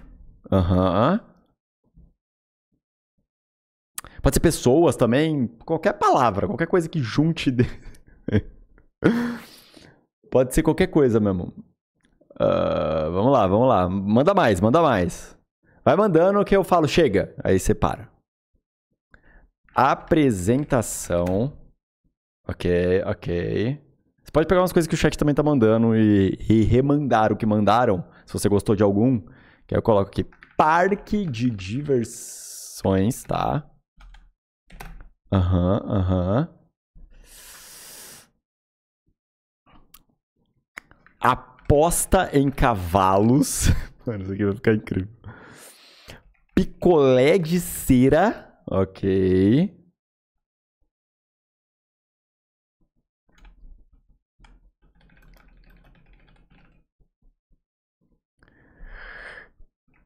A: Aham. Pode ser pessoas também, qualquer palavra, qualquer coisa que junte. De... *laughs* Pode ser qualquer coisa mesmo. Uh, vamos lá, vamos lá. Manda mais, manda mais. Vai mandando que eu falo, chega. Aí você para. Apresentação. Ok, ok. Você pode pegar umas coisas que o chat também tá mandando e, e remandar o que mandaram, se você gostou de algum. Que eu coloco aqui: parque de diversões, tá? Aham, uhum, aham. Uhum. Aposta em cavalos. *laughs* Mano, isso aqui vai ficar incrível.
C: Picolé de cera. Ok.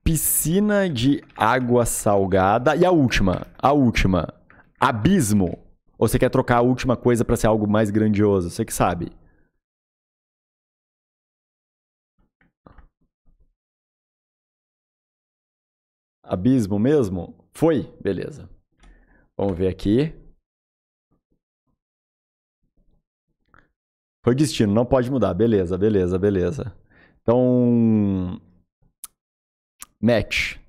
C: Piscina de
A: água salgada. E a última, a última abismo? Ou você
C: quer trocar a última coisa para ser algo mais grandioso? Você que sabe. Abismo mesmo? Foi? Beleza. Vamos ver aqui.
A: Foi destino, não pode mudar. Beleza, beleza, beleza. Então. Match.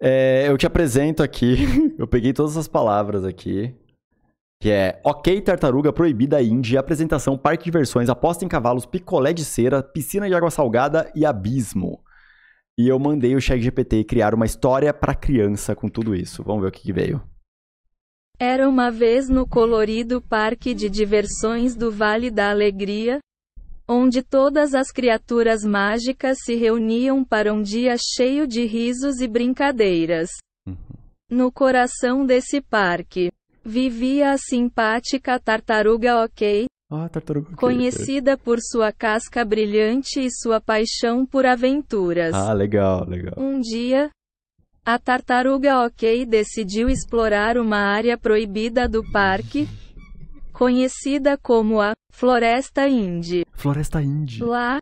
A: É, eu te apresento aqui. *laughs* eu peguei todas as palavras aqui. Que é Ok Tartaruga Proibida Índia, apresentação, parque de diversões, aposta em cavalos, picolé de cera, piscina de água salgada e abismo. E eu mandei o Chat GPT criar uma história para criança com tudo isso. Vamos ver o que, que veio.
B: Era uma vez no colorido parque de diversões do Vale da Alegria, onde todas as criaturas mágicas se reuniam para um dia cheio de risos e brincadeiras. Uhum. No coração desse parque, vivia a simpática tartaruga OK,
A: ah, tartaruga conhecida
B: okay. por sua casca brilhante e sua paixão por aventuras. Ah,
A: legal,
C: legal.
B: Um dia, a tartaruga OK decidiu explorar uma área proibida do parque conhecida como a Floresta Indy.
A: Floresta Indy.
B: Lá,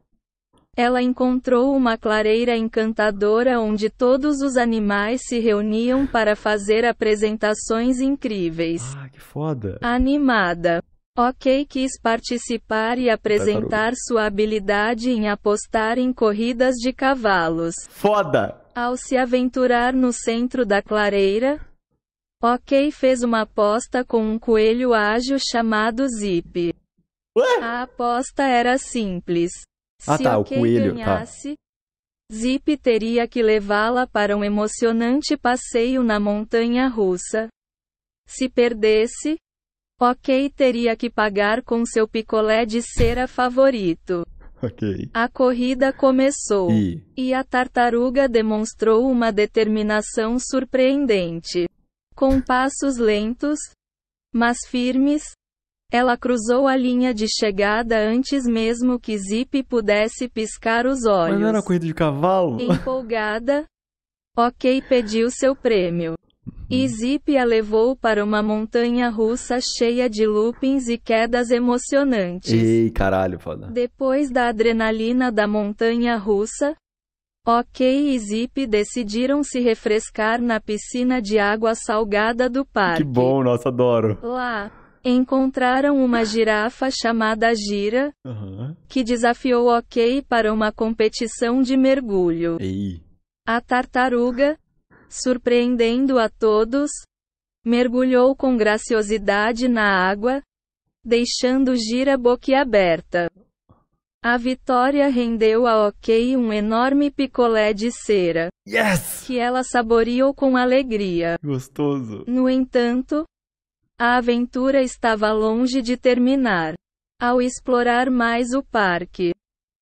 B: ela encontrou uma clareira encantadora onde todos os animais se reuniam para fazer apresentações incríveis. Ah, que foda! Animada. Ok quis participar e apresentar Tartaruga. sua habilidade em apostar em corridas de cavalos. Foda! Ao se aventurar no centro da clareira, Ok fez uma aposta com um coelho ágil chamado Zip. Ué? A aposta era simples. Ah, Se tá, okay o coelho, tá. ganhasse, tá. Zip teria que levá-la para um emocionante passeio na montanha russa. Se perdesse, Ok teria que pagar com seu picolé de cera favorito. Okay. A corrida começou. E... e a tartaruga demonstrou uma determinação surpreendente. Com passos lentos, mas firmes, ela cruzou a linha de chegada antes mesmo que Zip pudesse piscar os olhos. Mas não era corrida
A: de cavalo?
B: Empolgada, Ok pediu seu prêmio. E hum. Zip a levou para uma montanha russa cheia de loopings e quedas emocionantes.
A: Ei, caralho, foda.
B: Depois da adrenalina da montanha russa, Ok e Zip decidiram se refrescar na piscina de água salgada do parque. Que
A: bom, nossa, adoro.
B: Lá, encontraram uma *laughs* girafa chamada Gira, uhum. que desafiou Ok para uma competição de mergulho. Ei. A tartaruga, surpreendendo a todos, mergulhou com graciosidade na água, deixando Gira boquiaberta. A vitória rendeu a OK um enorme picolé de cera. Yes! Que ela saboreou com alegria.
C: Gostoso.
B: No entanto, a aventura estava longe de terminar. Ao explorar mais o parque,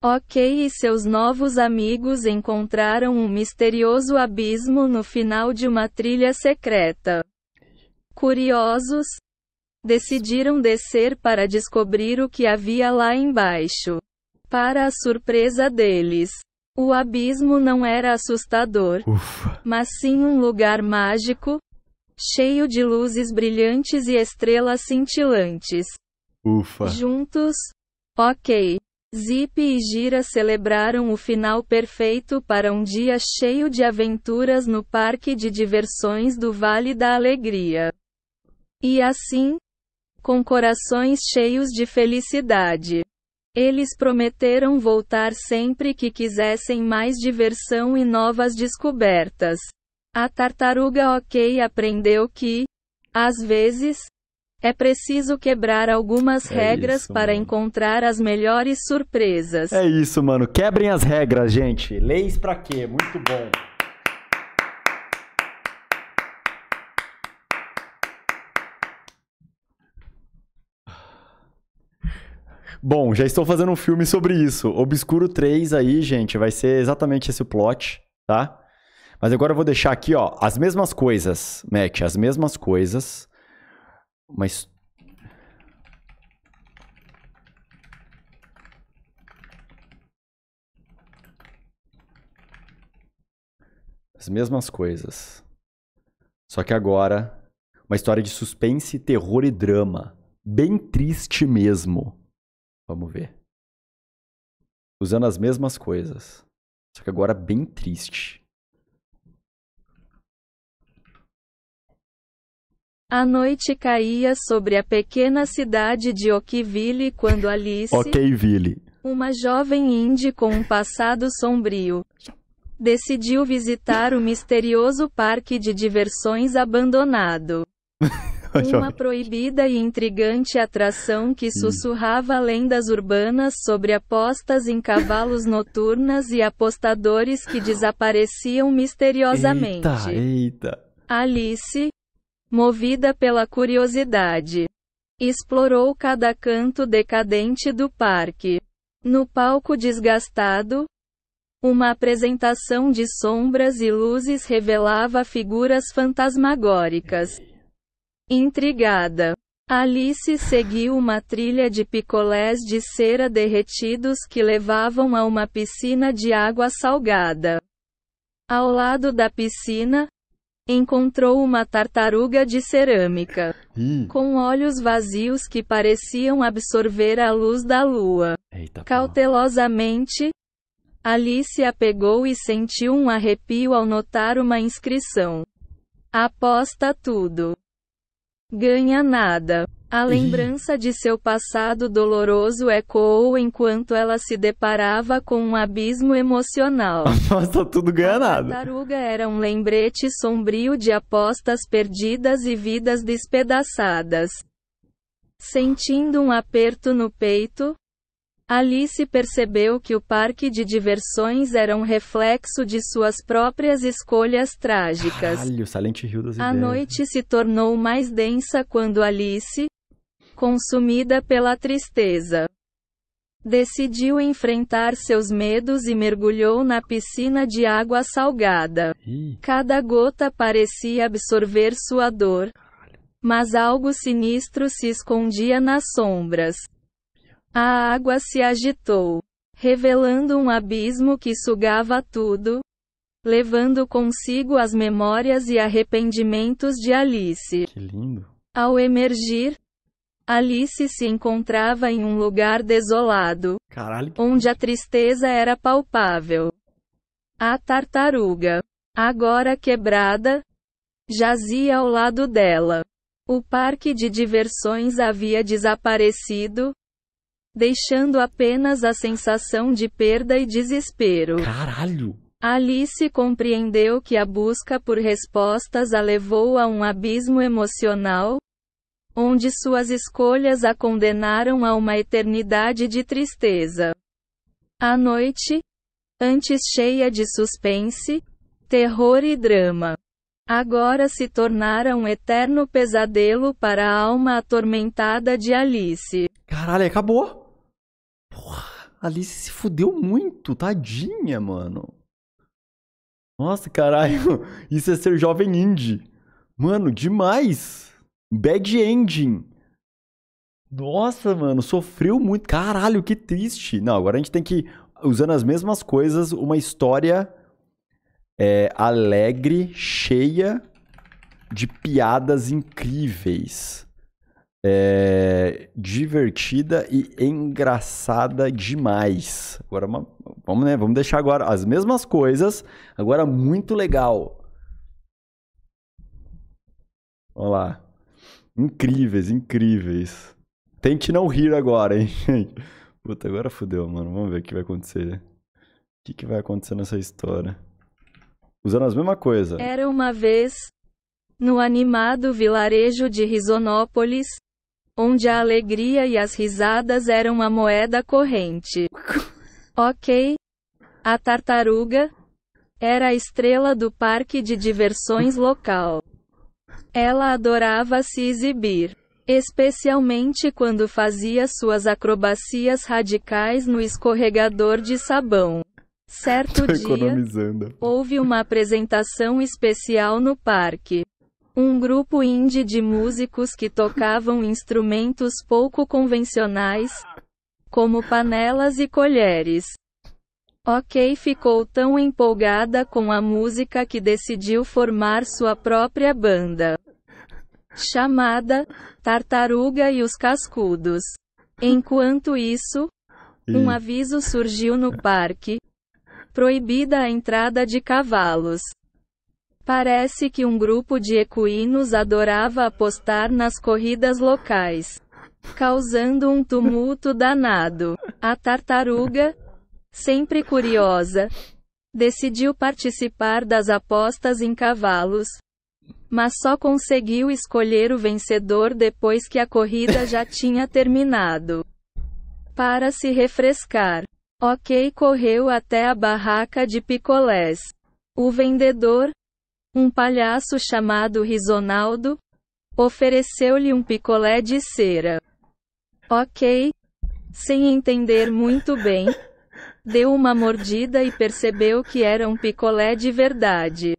B: OK e seus novos amigos encontraram um misterioso abismo no final de uma trilha secreta. Curiosos, decidiram descer para descobrir o que havia lá embaixo. Para a surpresa deles, o abismo não era assustador, Ufa. mas sim um lugar mágico, cheio de luzes brilhantes e estrelas cintilantes. Ufa. Juntos, ok. Zip e Gira celebraram o final perfeito para um dia cheio de aventuras no parque de diversões do Vale da Alegria. E assim, com corações cheios de felicidade. Eles prometeram voltar sempre que quisessem mais diversão e novas descobertas. A tartaruga OK aprendeu que, às vezes, é preciso quebrar algumas é regras isso, para mano. encontrar as melhores surpresas. É
A: isso, mano. Quebrem as regras, gente. Leis para quê? Muito bom. Bom, já estou fazendo um filme sobre isso. Obscuro 3 aí, gente, vai ser exatamente esse o plot, tá? Mas agora eu vou deixar aqui, ó, as mesmas coisas, Mac, as mesmas coisas, mas... As mesmas coisas. Só que agora, uma história de suspense, terror e drama. Bem triste mesmo. Vamos ver.
C: Usando as mesmas coisas. Só que agora bem triste.
B: A noite caía sobre a pequena cidade de Oakville quando Alice, Oakville. uma jovem índia com um passado sombrio, decidiu visitar o misterioso parque de diversões abandonado.
C: *laughs* Uma
B: proibida e intrigante atração que sussurrava lendas urbanas sobre apostas em cavalos noturnas e apostadores que desapareciam misteriosamente. Eita,
A: eita.
B: Alice, movida pela curiosidade, explorou cada canto decadente do parque. No palco desgastado, uma apresentação de sombras e luzes revelava figuras fantasmagóricas. Intrigada, Alice seguiu uma trilha de picolés de cera derretidos que levavam a uma piscina de água salgada. Ao lado da piscina, encontrou uma tartaruga de cerâmica, hum. com olhos vazios que pareciam absorver a luz da lua. Eita, Cautelosamente, Alice a pegou e sentiu um arrepio ao notar uma inscrição. Aposta tudo ganha nada. A lembrança de seu passado doloroso ecoou enquanto ela se deparava com um abismo emocional. *laughs*
A: Nossa, tudo ganha nada. A
B: tartaruga era um lembrete sombrio de apostas perdidas e vidas despedaçadas. Sentindo um aperto no peito, Alice percebeu que o parque de diversões era um reflexo de suas próprias escolhas trágicas. Caralho,
A: Silent Hill das A ideias. noite
B: se tornou mais densa quando Alice, consumida pela tristeza, decidiu enfrentar seus medos e mergulhou na piscina de água salgada. Ih. Cada gota parecia absorver sua dor, mas algo sinistro se escondia nas sombras. A água se agitou, revelando um abismo que sugava tudo, levando consigo as memórias e arrependimentos de Alice. Que lindo! Ao emergir, Alice se encontrava em um lugar desolado, Caralho. onde a tristeza era palpável. A tartaruga, agora quebrada, jazia ao lado dela. O parque de diversões havia desaparecido, deixando apenas a sensação de perda e desespero. Caralho! Alice compreendeu que a busca por respostas a levou a um abismo emocional, onde suas escolhas a condenaram a uma eternidade de tristeza. A noite, antes cheia de suspense, terror e drama, agora se tornara um eterno pesadelo para a alma atormentada de Alice. Caralho, acabou!
A: Porra, a Alice se fudeu muito, tadinha, mano. Nossa, caralho, *laughs* isso é ser jovem indie. Mano, demais. Bad ending. Nossa, mano, sofreu muito. Caralho, que triste. Não, agora a gente tem que, usando as mesmas coisas, uma história é, alegre, cheia de piadas incríveis é, divertida e engraçada demais. Agora vamos, né? Vamos deixar agora as mesmas coisas, agora muito legal. Olha lá. Incríveis, incríveis. Tente não rir agora, hein, *laughs* Puta, agora fodeu, mano. Vamos ver o que vai acontecer. O que, que vai acontecer nessa história? Usando as
B: mesmas coisas. Era uma vez no animado vilarejo de Risonópolis, onde a alegria e as risadas eram a moeda corrente. ok. A tartaruga era a estrela do parque de diversões local. Ela adorava se exibir, especialmente quando fazia suas acrobacias radicais no escorregador de sabão. Certo dia, houve uma apresentação especial no parque. Um grupo indie de músicos que tocavam instrumentos pouco convencionais, como panelas e colheres. Ok ficou tão empolgada com a música que decidiu formar sua própria banda. Chamada Tartaruga e os Cascudos. Enquanto isso, um aviso surgiu no parque. Proibida a entrada de cavalos. Parece que um grupo de equinos adorava apostar nas corridas locais, causando um tumulto danado. A tartaruga, sempre curiosa, decidiu participar das apostas em cavalos, mas só conseguiu escolher o vencedor depois que a corrida já *laughs* tinha terminado. Para se refrescar, Ok correu até a barraca de picolés. O vendedor, um palhaço chamado Risonaldo ofereceu-lhe um picolé de cera. Ok. Sem entender muito bem, deu uma mordida e percebeu que era um picolé de verdade.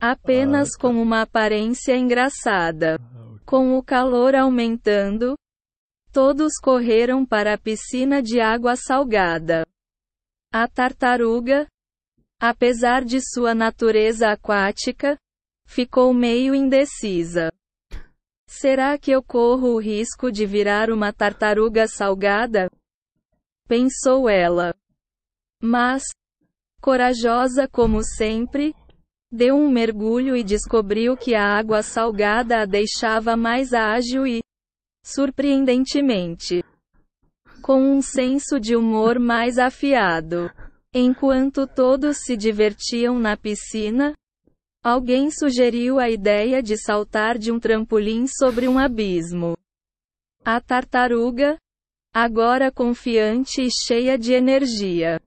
B: Apenas ah, tá. com uma aparência engraçada. Com o calor aumentando, todos correram para a piscina de água salgada. A tartaruga, Apesar de sua natureza aquática, ficou meio indecisa. Será que eu corro o risco de virar uma tartaruga salgada? Pensou ela. Mas, corajosa como sempre, deu um mergulho e descobriu que a água salgada a deixava mais ágil e, surpreendentemente, com um senso de humor mais afiado. Enquanto todos se divertiam na piscina, alguém sugeriu a ideia de saltar de um trampolim sobre um abismo. A tartaruga, agora confiante e cheia de energia,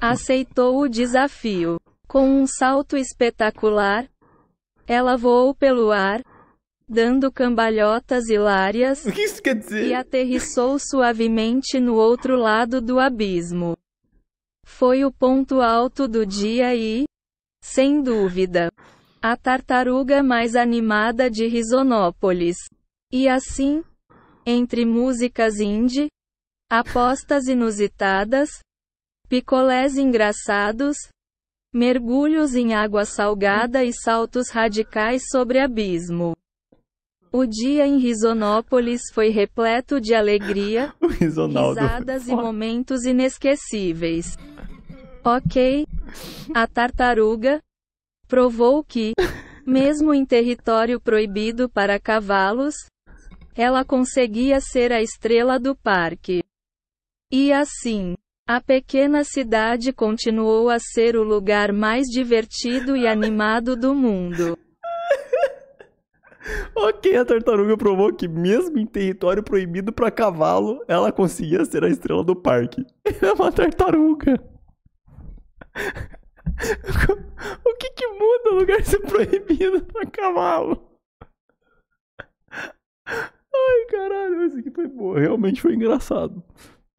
B: aceitou o desafio. Com um salto espetacular, ela voou pelo ar, dando cambalhotas hilárias, e aterrissou suavemente no outro lado do abismo. Foi o ponto alto do dia e, sem dúvida, a tartaruga mais animada de Risonópolis. E assim, entre músicas indie, apostas inusitadas, picolés engraçados, mergulhos em água salgada e saltos radicais sobre abismo. O dia em Risonópolis foi repleto de alegria, *laughs* risadas e momentos inesquecíveis. Ok. A tartaruga provou que, mesmo em território proibido para cavalos, ela conseguia ser a estrela do parque. E assim, a pequena cidade continuou a ser o lugar mais divertido e animado do mundo.
A: Ok, a tartaruga provou que, mesmo em território proibido para cavalo, ela conseguia ser a estrela do parque.
C: *laughs* é uma tartaruga. *laughs* O que que muda o lugar ser proibido pra cavalo? Ai, caralho, isso aqui foi boa.
A: Realmente foi engraçado.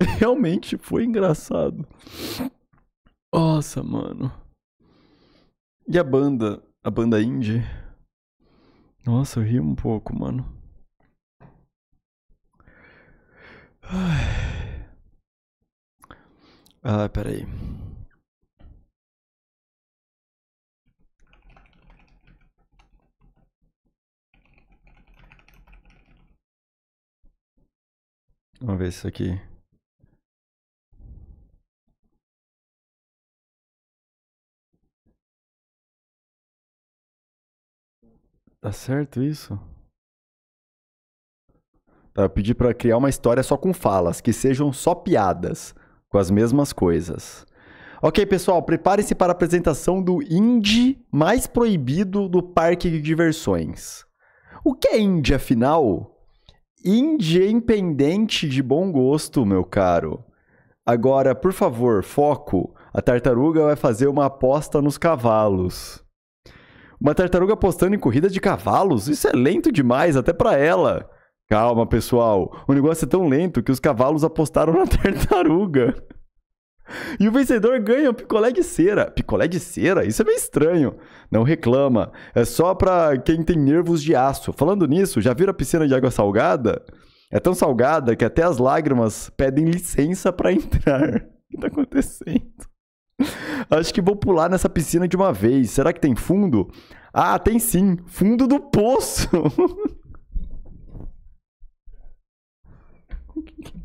A: *laughs* Realmente foi engraçado. Nossa, mano. E a banda? A banda indie? Nossa, eu ri um pouco, mano.
C: Ai, ah, peraí. Vamos ver isso aqui. Tá certo isso? Tá, eu pedi para criar uma história só com falas, que sejam só piadas,
A: com as mesmas coisas. Ok, pessoal, prepare-se para a apresentação do indie mais proibido do parque de diversões. O que é indie, afinal? independente de bom gosto, meu caro. Agora, por favor, foco. A tartaruga vai fazer uma aposta nos cavalos. Uma tartaruga apostando em corrida de cavalos? Isso é lento demais, até para ela. Calma, pessoal. O negócio é tão lento que os cavalos apostaram na *laughs* tartaruga. E o vencedor ganha o picolé de cera. Picolé de cera? Isso é meio estranho. Não reclama. É só pra quem tem nervos de aço. Falando nisso, já viram a piscina de água salgada? É tão salgada que até as lágrimas pedem licença para entrar. *laughs* O que tá acontecendo? Acho que vou pular nessa piscina de uma vez. Será que tem fundo? Ah, tem sim. Fundo do poço. *laughs*
C: O que, que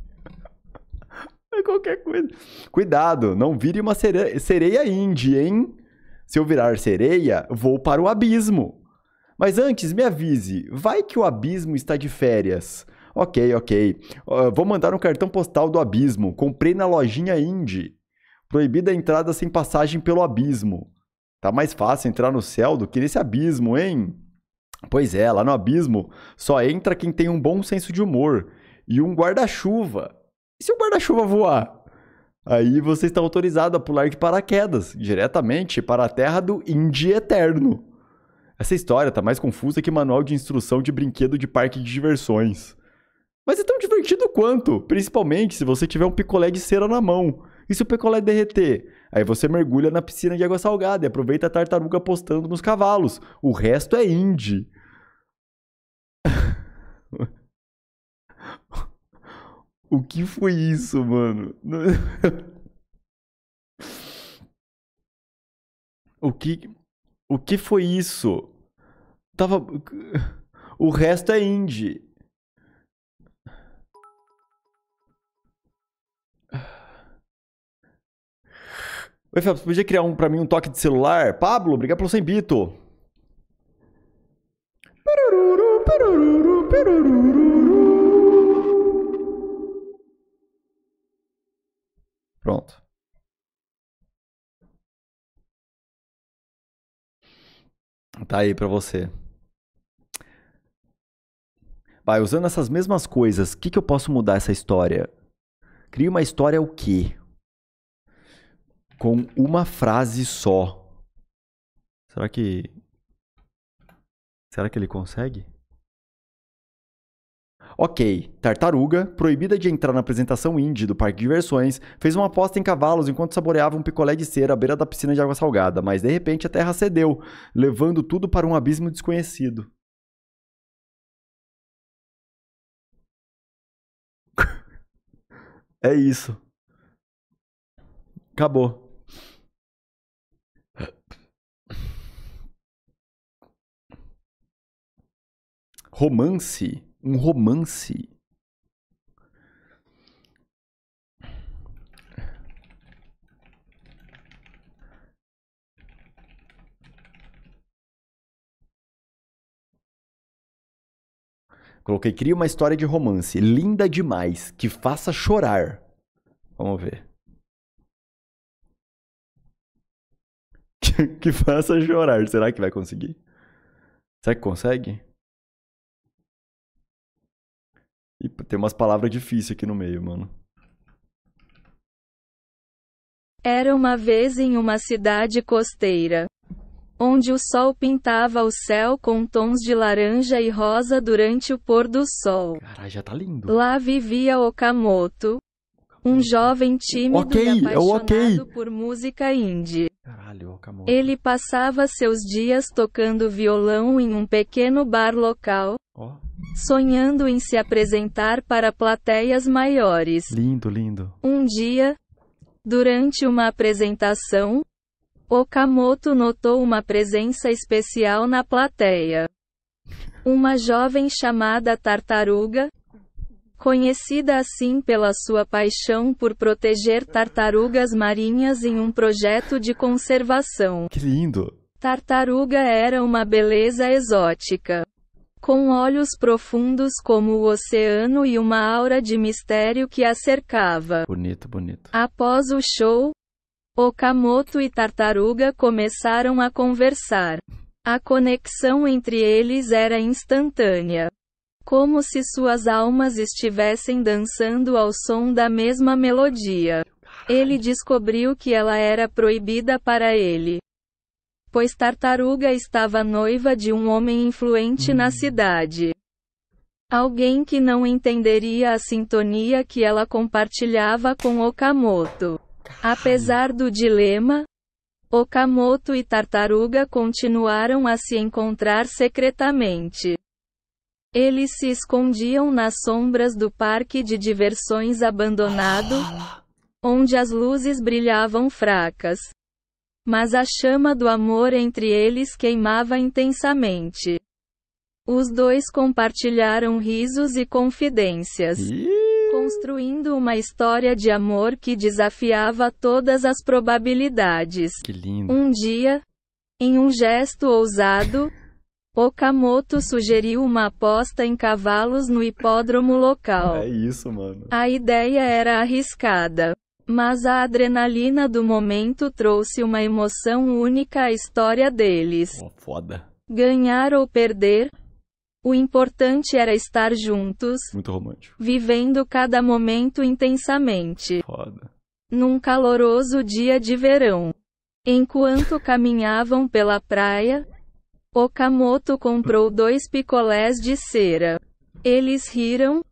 C: *laughs* qualquer
A: coisa. Cuidado, não vire uma sereia, sereia indie, hein? Se eu virar sereia, vou para o abismo. Mas antes, me avise, vai que o abismo está de férias. Ok, ok. Uh, vou mandar um cartão postal do abismo. Comprei na lojinha indie. Proibida a entrada sem passagem pelo abismo. Tá mais fácil entrar no céu do que nesse abismo, hein? Pois é, lá no abismo só entra quem tem um bom senso de humor e um guarda-chuva. E se o guarda-chuva voar? Aí você está autorizado a pular de paraquedas, diretamente para a terra do Indie Eterno. Essa história tá mais confusa que manual de instrução de brinquedo de parque de diversões. Mas é tão divertido quanto, principalmente se você tiver um picolé de cera na mão. E se o picolé derreter? Aí você mergulha na piscina de água salgada e aproveita a tartaruga apostando nos cavalos. O resto é indie.
C: *laughs* O que foi isso, mano? *laughs* o que.
A: O que foi isso? Tava. O resto é indie. Oi, Felps, podia criar um para mim um toque de celular? Pablo, obrigado pelo sem bito. parururu, parururu, parururu.
C: Pronto. Tá aí para você.
A: Vai, usando essas mesmas coisas, o que, que eu posso mudar essa história? cria uma história o quê? Com uma frase só. Será que. Será que ele consegue? Ok, Tartaruga, proibida de entrar na apresentação indie do parque de diversões, fez uma aposta em cavalos enquanto saboreava um picolé de cera à beira da piscina de água salgada, mas de repente a terra cedeu,
C: levando tudo para um abismo desconhecido. *laughs* é isso. Acabou. Romance um romance.
A: Coloquei, cria uma história de romance linda demais, que faça chorar. Vamos ver.
C: Que, *laughs* que faça chorar. Será que vai conseguir? Será que consegue?
A: E tem umas palavras difíceis aqui no meio, mano.
B: Era uma vez em uma cidade costeira, onde o sol pintava o céu com tons de laranja e rosa durante o pôr do sol. Caralho,
A: já tá lindo.
B: Lá vivia Okamoto, um jovem tímido okay, e é apaixonado okay. por música indie. Caralho, Okamoto. Ele passava seus dias tocando violão em um pequeno bar local, Oh. Sonhando em se apresentar para plateias maiores.
A: Lindo, lindo.
B: Um dia, durante uma apresentação, Okamoto notou uma presença especial na plateia. Uma jovem chamada Tartaruga, conhecida assim pela sua paixão por proteger tartarugas marinhas em um projeto de conservação. Que lindo! Tartaruga era uma beleza exótica. Com olhos profundos como o oceano e uma aura de mistério que a cercava. Bonito, bonito. Após o show, Okamoto e Tartaruga começaram a conversar. A conexão entre eles era instantânea. Como se suas almas estivessem dançando ao som da mesma melodia. Ele descobriu que ela era proibida para ele pois Tartaruga estava noiva de um homem influente na hum. cidade. Alguém que não entenderia a sintonia que ela compartilhava com Okamoto. Apesar do dilema, Okamoto e Tartaruga continuaram a se encontrar secretamente. Eles se escondiam nas sombras do parque de diversões abandonado, onde as luzes brilhavam fracas. Mas a chama do amor entre eles queimava intensamente. Os dois compartilharam risos e confidências, construindo uma história de amor que desafiava todas as probabilidades. Que lindo. Um dia, em um gesto ousado, *laughs* Okamoto sugeriu uma aposta em cavalos no hipódromo local. É
A: isso, mano.
B: A ideia era arriscada, mas a adrenalina do momento trouxe uma emoção única à história deles. Oh, foda. Ganhar ou perder, o importante era estar juntos.
A: Muito romântico.
B: Vivendo cada momento intensamente. Foda. Num caloroso dia de verão. Enquanto caminhavam pela praia, Okamoto comprou dois picolés de cera. Eles riram,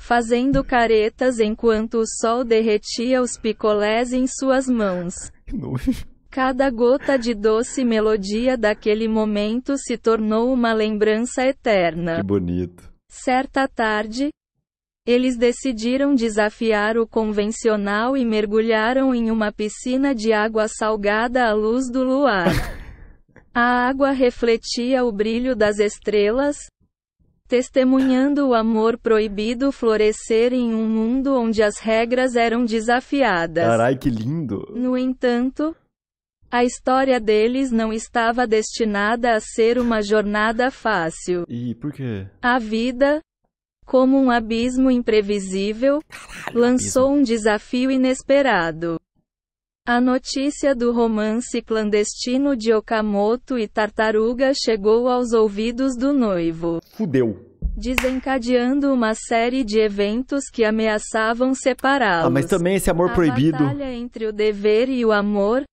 B: fazendo caretas enquanto o sol derretia os picolés em suas mãos. Cada gota de doce melodia daquele momento se tornou uma lembrança eterna. Que
A: bonito.
B: Certa tarde, eles decidiram desafiar o convencional e mergulharam em uma piscina de água salgada à luz do luar. *laughs* A água refletia o brilho das estrelas, testemunhando o amor proibido florescer em um mundo onde as regras eram desafiadas. Carai,
A: que lindo!
B: No entanto, a história deles não estava destinada a ser uma jornada fácil.
A: E por quê?
B: A vida, como um abismo imprevisível, Caralho, lançou abismo. um desafio inesperado. A notícia do romance clandestino de Okamoto e Tartaruga chegou aos ouvidos do noivo. Fudeu. Desencadeando uma série de eventos que ameaçavam separá-los. Ah, mas também
A: esse amor a proibido. A
B: batalha entre o dever e o amor,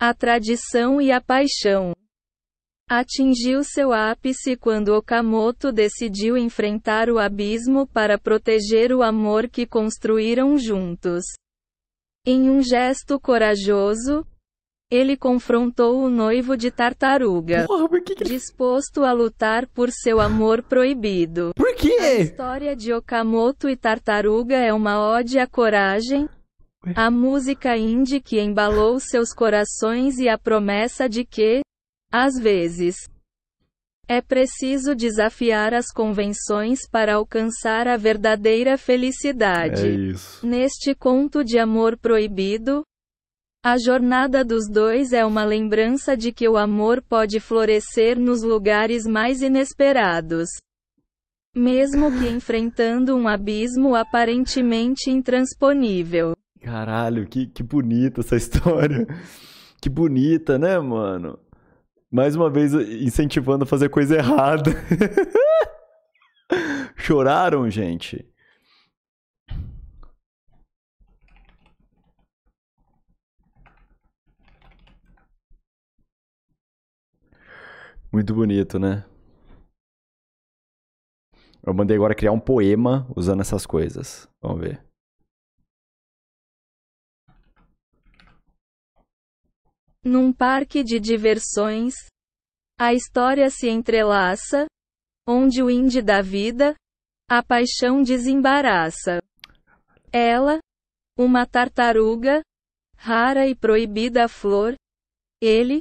B: a tradição e a paixão. Atingiu seu ápice quando Okamoto decidiu enfrentar o abismo para proteger o amor que construíram juntos. Em um gesto corajoso, ele confrontou o noivo de tartaruga, Porra, que que... disposto a lutar por seu amor proibido. Por quê? A história de Okamoto e tartaruga é uma ode à coragem, a música indie que embalou seus corações e a promessa de que, às vezes, é preciso desafiar as convenções para alcançar a verdadeira felicidade. É isso. Neste conto de amor proibido, a jornada dos dois é uma lembrança de que o amor pode florescer nos lugares mais inesperados. Mesmo que enfrentando um abismo aparentemente intransponível.
A: Caralho, que, que bonita essa história. Que bonita, né, mano? mais uma vez incentivando a fazer coisa errada. *laughs*
C: Choraram, gente. Muito bonito, né? Eu mandei agora
A: criar um poema usando essas coisas. Vamos ver.
B: Num parque de diversões, a história se entrelaça, onde o indie da vida, a paixão desembaraça. Ela, uma tartaruga, rara e proibida flor, ele,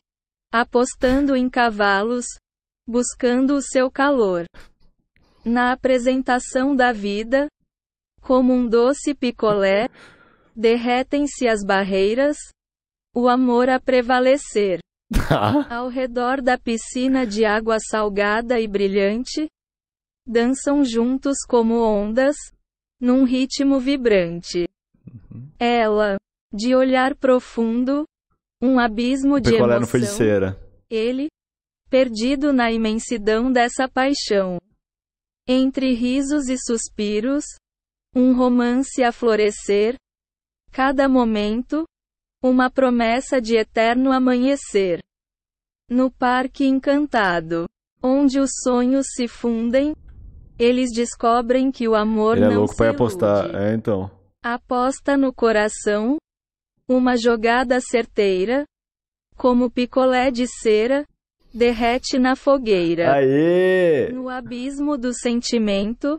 B: apostando em cavalos, buscando o seu calor. Na apresentação da vida, como um doce picolé, derretem-se as barreiras, o amor a prevalecer. Ah. Ao redor da piscina de água salgada e brilhante, dançam juntos como ondas, num ritmo vibrante. Uhum. Ela, de olhar profundo, um abismo o de é emoção. Foi de cera. Ele, perdido na imensidão dessa paixão. Entre risos e suspiros, um romance a florescer. Cada momento, uma promessa de eterno amanhecer. No Parque Encantado, onde os sonhos se fundem, eles descobrem que o amor Ele é não é louco para apostar, é então. Aposta no coração, uma jogada certeira, como picolé de cera, derrete na fogueira.
A: Aê! No
B: abismo do sentimento,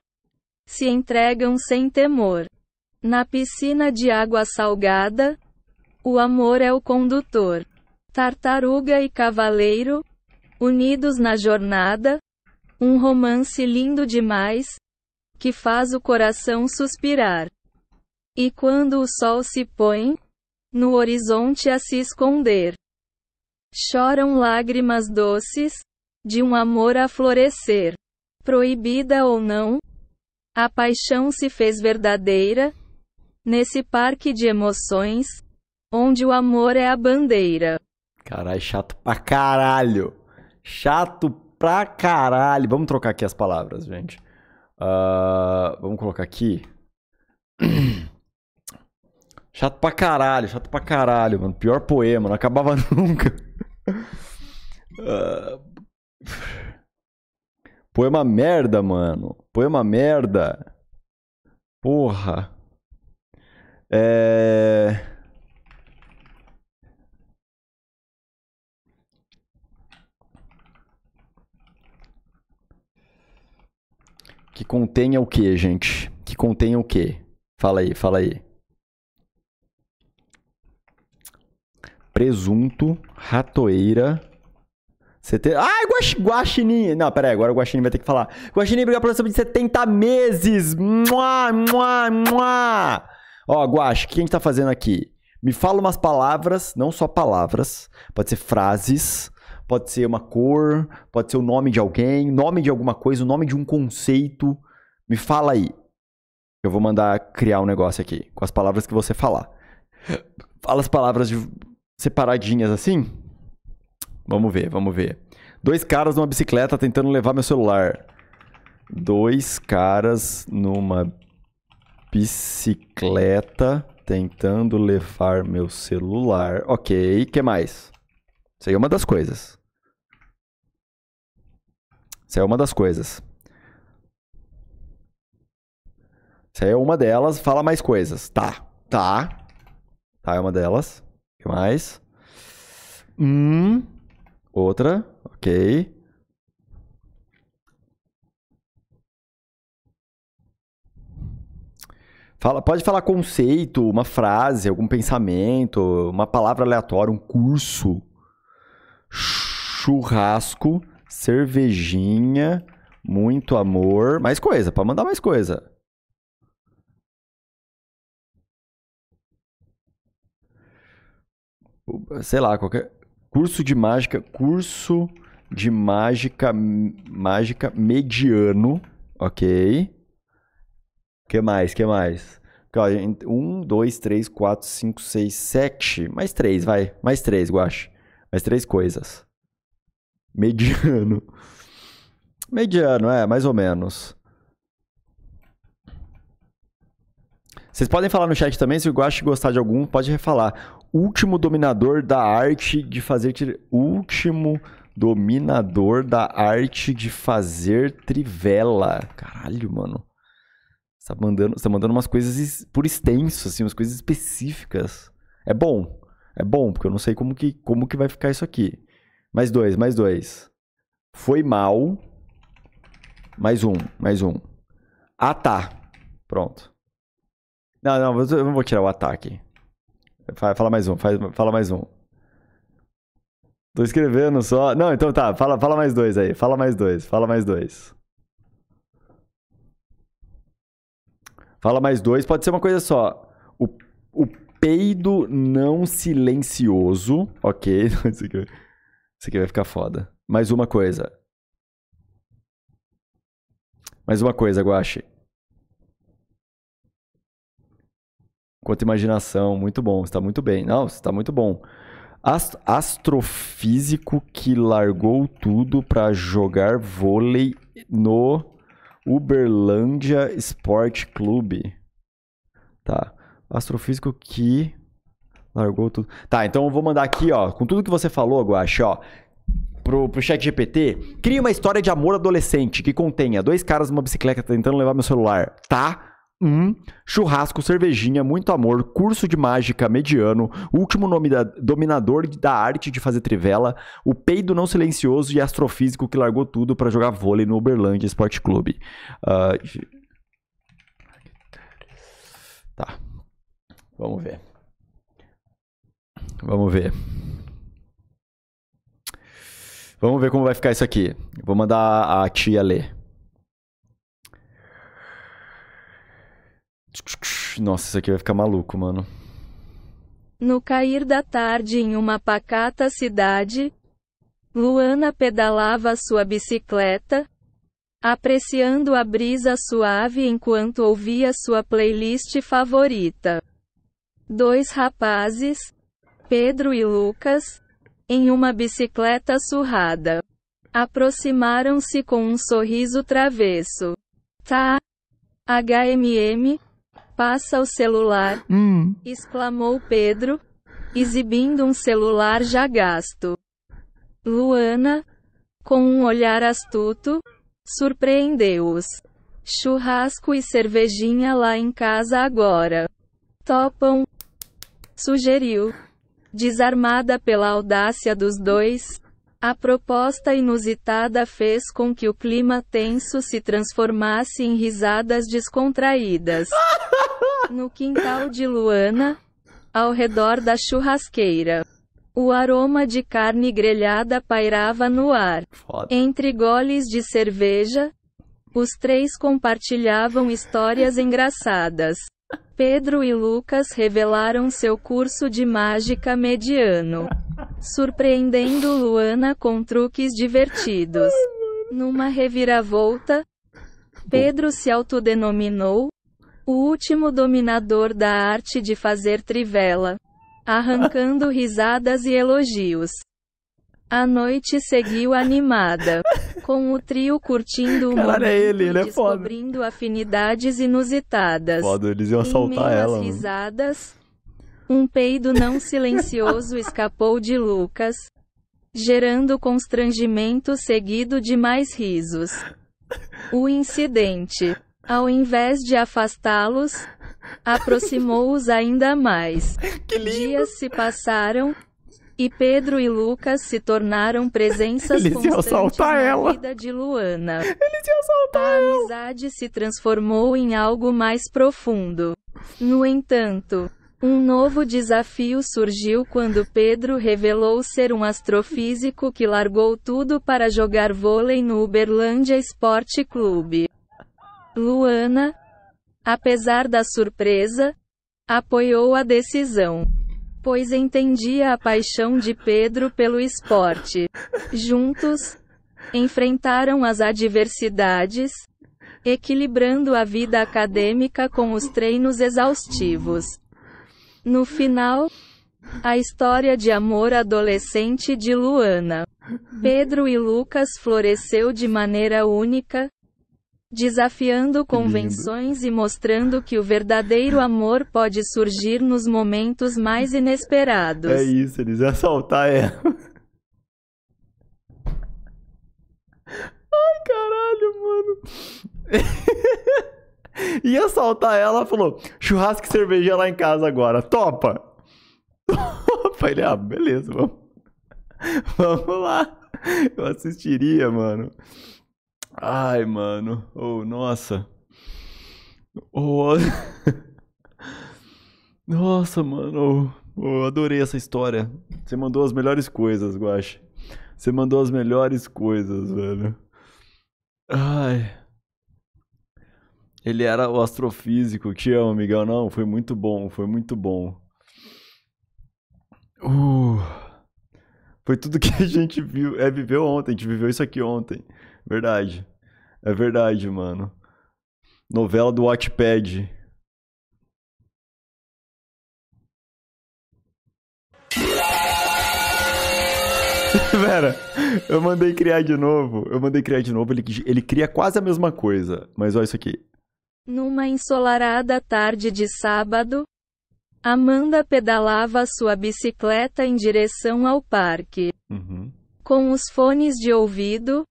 B: se entregam sem temor. Na piscina de água salgada, o amor é o condutor. Tartaruga e cavaleiro, unidos na jornada, um romance lindo demais, que faz o coração suspirar. E quando o sol se põe, no horizonte a se esconder, choram lágrimas doces, de um amor a florescer. Proibida ou não, a paixão se fez verdadeira, nesse parque de emoções onde o amor é a bandeira.
A: Caralho, chato pra caralho. Chato pra caralho. Vamos trocar aqui as palavras, gente. Uh, vamos colocar aqui. *clears throat* Chato pra caralho, chato pra caralho, mano. Pior poema, não acabava *laughs* nunca.
C: Uh,
A: poema merda, mano. Poema
C: merda. Porra. É. Que contenha
A: o que, gente? Que contenha o que? Fala aí, fala aí. Presunto, ratoeira. tem? Ai, Guaxi Guaxinim! Não, pera aí, agora o Guaxinim vai ter que falar. Guaxinim, obrigado pela sub de 70 meses! Mua, mua, mua! Ó, Guax, o que a gente tá fazendo aqui? Me fala umas palavras, não só palavras, pode ser frases, pode ser uma cor, pode ser o nome de alguém, nome de alguma coisa, o nome de um conceito. Me fala aí. Eu vou mandar criar um negócio aqui com as palavras que você falar. Fala as palavras de... separadinhas assim. Vamos ver, vamos ver. Dois caras numa bicicleta tentando levar meu celular. Dois caras numa bicicleta tentando levar meu celular. Ok, que mais? Isso aí é uma das coisas. Isso é uma das coisas. Isso é uma delas. Fala mais coisas. Tá. Tá. Tá, é uma delas. O que mais?
C: Hum.
A: Outra. Ok. Fala, pode falar conceito, uma frase, algum pensamento, uma palavra aleatória, um curso. Churrasco cervejinha, muito amor, mais coisa, para mandar mais
C: coisa. Sei lá, qualquer curso de mágica, curso
A: de mágica mágica mediano, OK? Que mais? Que mais? Um, dois, três, quatro, cinco, seis, sete. Mais três, vai. Mais três, Guache. Mais três coisas. Mediano. *laughs* Mediano, é, mais ou menos. Vocês podem falar no chat também, se o Guache gostar de algum, pode refalar. Último dominador da arte de fazer tri... Último dominador da arte de fazer trivela. Caralho, mano. Você tá mandando, você tá mandando umas coisas por extenso, assim, umas coisas específicas. É bom. É bom, porque eu não sei como que, como que vai ficar isso aqui. Mais dois, mais dois. Foi mal. Mais um, mais um. Ah, tá. Pronto. Não, não, eu não vou tirar o ataque. Ah tá fala mais um, fala mais um. Tô escrevendo só. Não, então tá, fala, fala mais dois aí. Fala mais dois, fala mais dois. Fala mais dois, pode ser uma coisa só. O, o peido não silencioso. Ok, *laughs* não sei isso aqui vai ficar foda. Mais uma coisa. Mais uma coisa, Guache. Quanto imaginação, muito bom. Está muito bem. Não, está muito bom. Ast astrofísico que largou tudo para jogar vôlei no Uberlândia Sport Clube. Tá. Astrofísico que Largou tudo. Tá, então eu vou mandar aqui, ó, com tudo que você falou, Guache, ó, pro, pro chat GPT. Cria uma história de amor adolescente que contenha dois caras numa bicicleta tentando levar meu celular. Tá? Um, churrasco, cervejinha, muito amor, curso de mágica mediano, último nome da, dominador da arte de fazer trivela, o peido não silencioso e astrofísico que largou tudo para jogar vôlei no Uberlândia Esporte Clube. Uh, tá. Vamos ver. Vamos ver. Vamos ver como vai ficar isso aqui. Vou mandar a tia ler. Nossa, isso aqui vai ficar maluco, mano.
B: No cair da tarde em uma pacata cidade, Luana pedalava sua bicicleta, apreciando a brisa suave enquanto ouvia sua playlist favorita. Dois rapazes, Pedro e Lucas, em uma bicicleta surrada, aproximaram-se com um sorriso travesso. Tá. HMM, passa o celular, hum. exclamou Pedro, exibindo um celular já gasto. Luana, com um olhar astuto, surpreendeu-os. Churrasco e cervejinha lá em casa agora. Topam? Sugeriu. Desarmada pela audácia dos dois, a proposta inusitada fez com que o clima tenso se transformasse em risadas descontraídas. No quintal de Luana, ao redor da churrasqueira. O aroma de carne grelhada pairava no ar. Foda. Entre goles de cerveja, os três compartilhavam histórias engraçadas. Pedro e Lucas revelaram seu curso de mágica mediano, surpreendendo Luana com truques divertidos. Numa reviravolta, Pedro se autodenominou o último dominador da arte de fazer trivela, arrancando risadas e elogios. A noite seguiu animada, com o trio curtindo o Cara, é ele, ele é descobrindo foda. afinidades inusitadas. Foda, eles iam assaltar ela. Né? risadas, um peido não silencioso escapou de Lucas, gerando constrangimento seguido de mais risos. O incidente, ao invés de afastá-los, aproximou-os ainda mais. *laughs* Dias se passaram, e Pedro e Lucas se tornaram presenças Eles constantes na ela. vida de Luana. Eles iam A amizade se transformou em algo mais profundo. No entanto, um novo desafio surgiu quando Pedro revelou ser um astrofísico que largou tudo para jogar vôlei no Uberlândia Esporte Clube. Luana, apesar da surpresa, apoiou a decisão pois entendia a paixão de Pedro pelo esporte. Juntos, enfrentaram as adversidades, equilibrando a vida acadêmica com os treinos exaustivos. No final, a história de amor adolescente de Luana. Pedro e Lucas floresceu de maneira única, desafiando convenções e mostrando que o verdadeiro amor pode surgir nos momentos mais inesperados. É
A: isso, eles iam assaltar ela. *laughs* Ai, caralho, mano. *laughs* ia assaltar ela, falou: churrasco e cerveja lá em casa agora, topa! Topa! *laughs* Ele, ah, beleza, vamos. Vamos lá. Eu assistiria, mano. Ai, mano. Oh, nossa. Oh, *laughs* nossa, mano. Oh, adorei essa história. Você mandou as melhores coisas, Guache. Você mandou as melhores coisas, velho. Ai. Ele era o astrofísico. Te amo, Miguel. Não, foi muito bom, foi muito bom. Uh, foi tudo que a gente viu, é, viveu ontem. A gente viveu isso aqui ontem. Verdade. É verdade, mano. Novela do Watchpad. Vera, *laughs* eu mandei criar de novo. Eu mandei criar de novo. Ele, ele cria quase a mesma coisa. Mas olha isso aqui.
B: Numa ensolarada tarde de sábado, Amanda pedalava sua bicicleta em direção ao parque. Uhum. Com os fones de ouvido,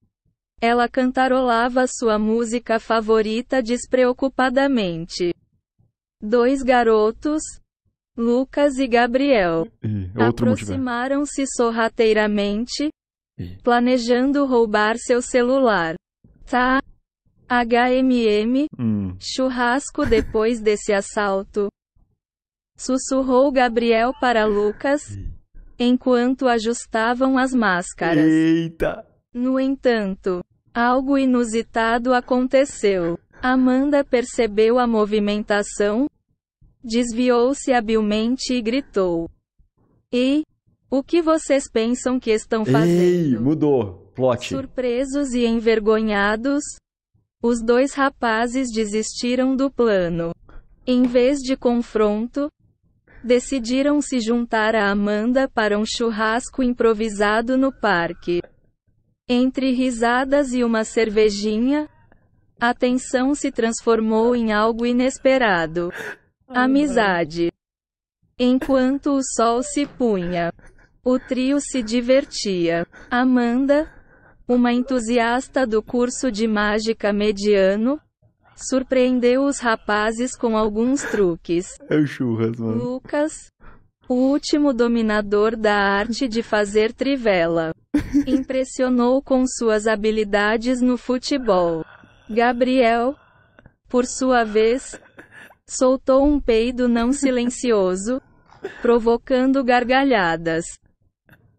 B: ela cantarolava sua música favorita despreocupadamente. Dois garotos, Lucas e Gabriel,
C: aproximaram-se
B: sorrateiramente, e. planejando roubar seu celular. Tá. HMM, hum. churrasco depois desse assalto. Sussurrou Gabriel para Lucas, enquanto ajustavam as máscaras.
A: Eita!
B: No entanto, Algo inusitado aconteceu. Amanda percebeu a movimentação, desviou-se habilmente e gritou: E? O que vocês pensam que estão fazendo?
A: Ei, mudou. Plot.
B: Surpresos e envergonhados, os dois rapazes desistiram do plano. Em vez de confronto, decidiram se juntar a Amanda para um churrasco improvisado no parque. Entre risadas e uma cervejinha, a tensão se transformou em algo inesperado. Amizade. Enquanto o sol se punha, o trio se divertia. Amanda, uma entusiasta do curso de mágica mediano, surpreendeu os rapazes com alguns truques.
A: É o churras, mano.
B: Lucas, o último dominador da arte de fazer trivela. Impressionou com suas habilidades no futebol. Gabriel, por sua vez, soltou um peido não silencioso, provocando gargalhadas.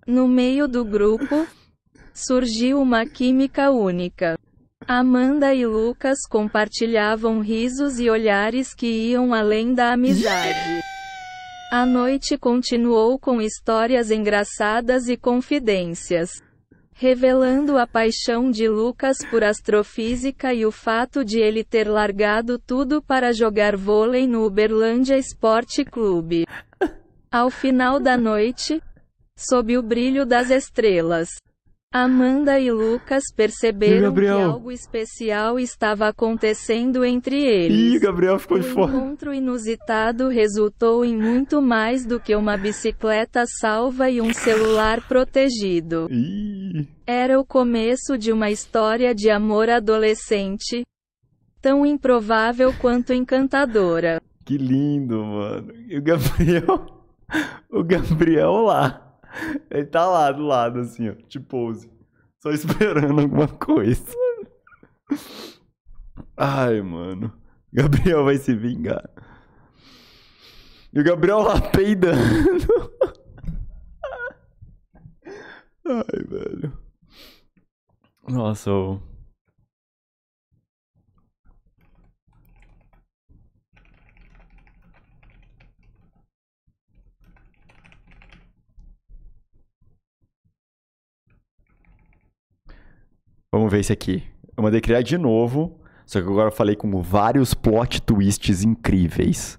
B: No meio do grupo, surgiu uma química única. Amanda e Lucas compartilhavam risos e olhares que iam além da amizade. A noite continuou com histórias engraçadas e confidências revelando a paixão de Lucas por astrofísica e o fato de ele ter largado tudo para jogar vôlei no Uberlândia Esporte Clube. Ao final da noite, sob o brilho das estrelas, Amanda e Lucas perceberam que algo especial estava acontecendo entre eles. Ih,
A: Gabriel ficou de fora. O
B: encontro inusitado resultou em muito mais do que uma bicicleta salva e um celular protegido.
C: Ih.
B: Era o começo de uma história de amor adolescente, tão improvável quanto encantadora.
A: Que lindo, mano. E o Gabriel, *laughs* o Gabriel lá. *laughs* Ele tá lá do lado, assim, ó, de pose. Só esperando alguma coisa. Ai, mano. Gabriel vai se vingar. E o Gabriel lá peidando.
C: *laughs* Ai, velho. Nossa, o.
A: Vamos ver esse aqui. Eu mandei criar de novo, só que agora eu falei com vários plot twists incríveis.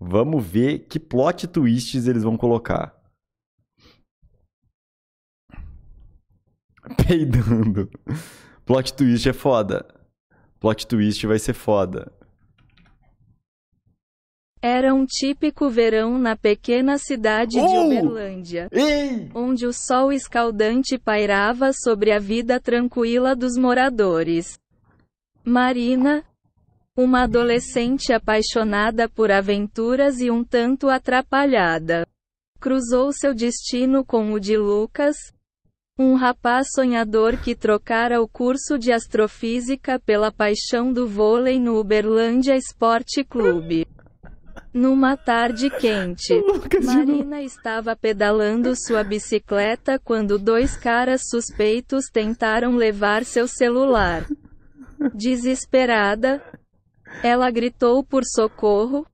A: Vamos ver que plot twists eles vão colocar. *laughs* Peidando. Plot twist é foda. Plot twist vai ser foda.
B: Era um típico verão na pequena cidade oh! de uh! Uberlândia, Ei! onde o sol escaldante pairava sobre a vida tranquila dos moradores. Marina, uma adolescente apaixonada por aventuras e um tanto atrapalhada, cruzou seu destino com o de Lucas, um rapaz sonhador que trocara o curso de astrofísica pela paixão do vôlei no Uberlândia Esporte Clube. Numa tarde quente, Marina estava pedalando sua bicicleta quando dois caras suspeitos tentaram levar seu celular. Desesperada, ela gritou por socorro,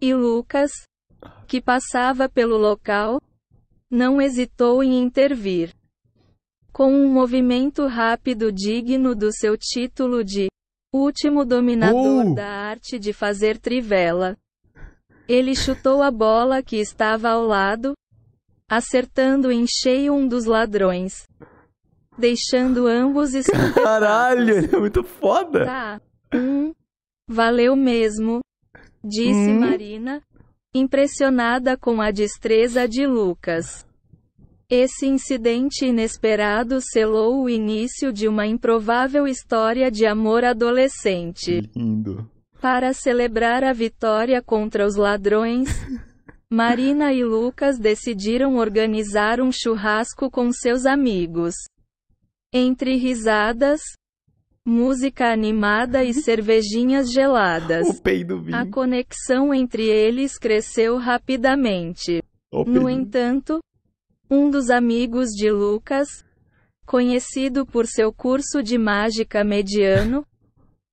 B: e Lucas, que passava pelo local, não hesitou em intervir. Com um movimento rápido digno do seu título de último dominador uh! da arte de fazer trivela, ele chutou a bola que estava ao lado, acertando em cheio um dos ladrões, deixando ambos estupefatos.
A: Caralho, ele é muito
B: foda. Tá. Hum, valeu mesmo, disse hum. Marina, impressionada com a destreza de Lucas. Esse incidente inesperado selou o início de uma improvável história de amor adolescente. Lindo. Para celebrar a vitória contra os ladrões, *laughs* Marina e Lucas decidiram organizar um churrasco com seus amigos. Entre risadas, música animada e cervejinhas geladas, *laughs* o a conexão entre eles cresceu rapidamente. No entanto, um dos amigos de Lucas, conhecido por seu curso de mágica mediano,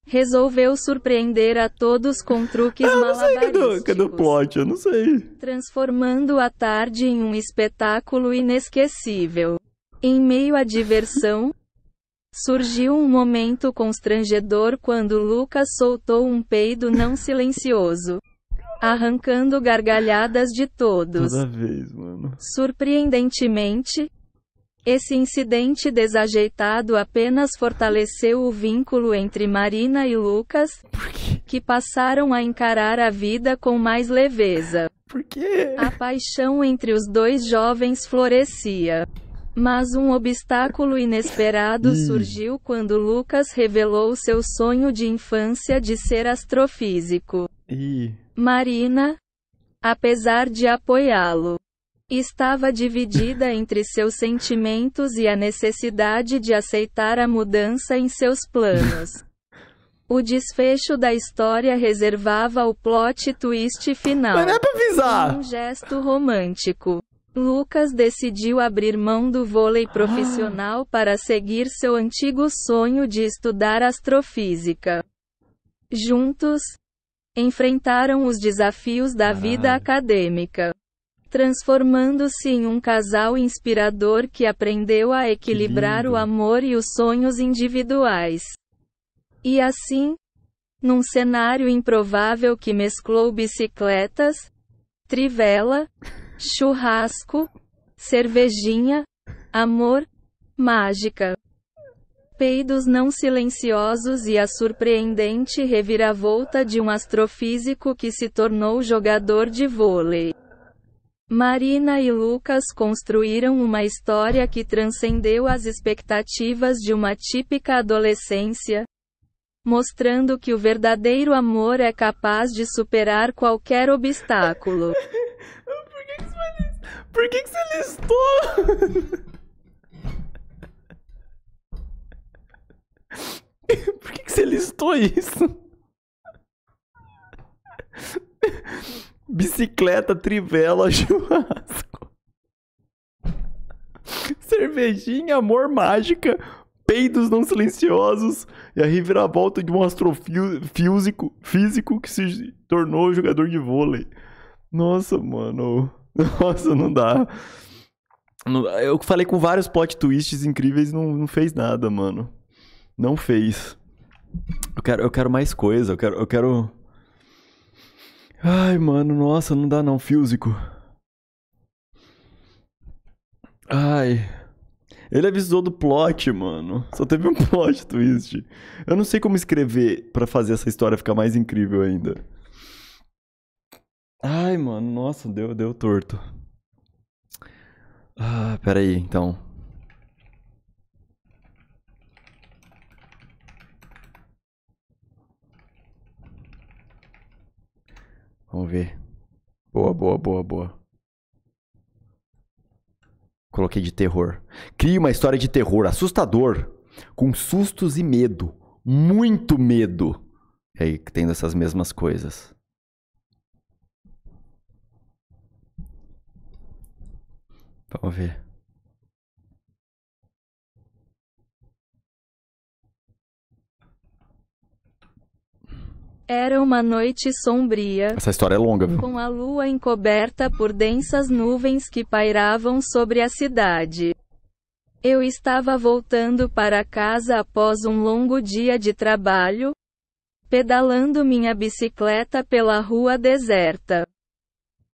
B: resolveu surpreender a todos com truques eu não sei malabarísticos.
A: Cadê, cadê o plot? Eu não
B: sei. Transformando a tarde em um espetáculo inesquecível. Em meio à diversão, surgiu um momento constrangedor quando Lucas soltou um peido não silencioso. Arrancando gargalhadas de todos. Toda
C: vez, mano.
B: Surpreendentemente, esse incidente desajeitado apenas fortaleceu o vínculo entre Marina e Lucas, que passaram a encarar a vida com mais leveza. A paixão entre os dois jovens florescia. Mas um obstáculo inesperado surgiu quando Lucas revelou seu sonho de infância de ser astrofísico. Marina, apesar de apoiá-lo, Estava dividida entre seus sentimentos e a necessidade de aceitar a mudança em seus planos. O desfecho da história reservava o plot twist final. Mas não é pra avisar! Um gesto romântico. Lucas decidiu abrir mão do vôlei ah. profissional ah. para seguir seu antigo sonho de estudar astrofísica. Juntos, enfrentaram os desafios da ah. vida acadêmica transformando-se em um casal inspirador que aprendeu a equilibrar o amor e os sonhos individuais. E assim, num cenário improvável que mesclou bicicletas, trivela, churrasco, cervejinha, amor, mágica. Peidos não silenciosos e a surpreendente reviravolta de um astrofísico que se tornou jogador de vôlei. Marina e Lucas construíram uma história que transcendeu as expectativas de uma típica adolescência, mostrando que o verdadeiro amor é capaz de superar qualquer obstáculo. *laughs*
C: Por que, que você, list...
B: Por que, que você
C: listou? *laughs* Por que, que você listou isso?
A: Bicicleta, trivela, *laughs* churrasco. Cervejinha, amor, mágica, peidos não silenciosos e a reviravolta de um astrofísico físico que se tornou jogador de vôlei. Nossa, mano. *laughs* Nossa, não dá. Eu falei com vários plot twists incríveis não, não fez nada, mano. Não fez. Eu quero, eu quero mais coisa, eu quero, eu quero. Ai, mano, nossa, não dá não, físico. Ai. Ele avisou do plot, mano. Só teve um *laughs* plot twist. Eu não sei como escrever para fazer essa história ficar mais incrível ainda. Ai, mano, nossa, deu, deu torto. Ah, peraí, então.
C: Vamos ver. Boa, boa, boa, boa.
A: Coloquei de terror. Crie uma história de terror assustador, com sustos e medo. Muito medo. E é aí que tem dessas mesmas
C: coisas. Vamos ver.
B: Era uma noite sombria. Essa história é longa, viu? Com a lua encoberta por densas nuvens que pairavam sobre a cidade. Eu estava voltando para casa após um longo dia de trabalho, pedalando minha bicicleta pela rua deserta.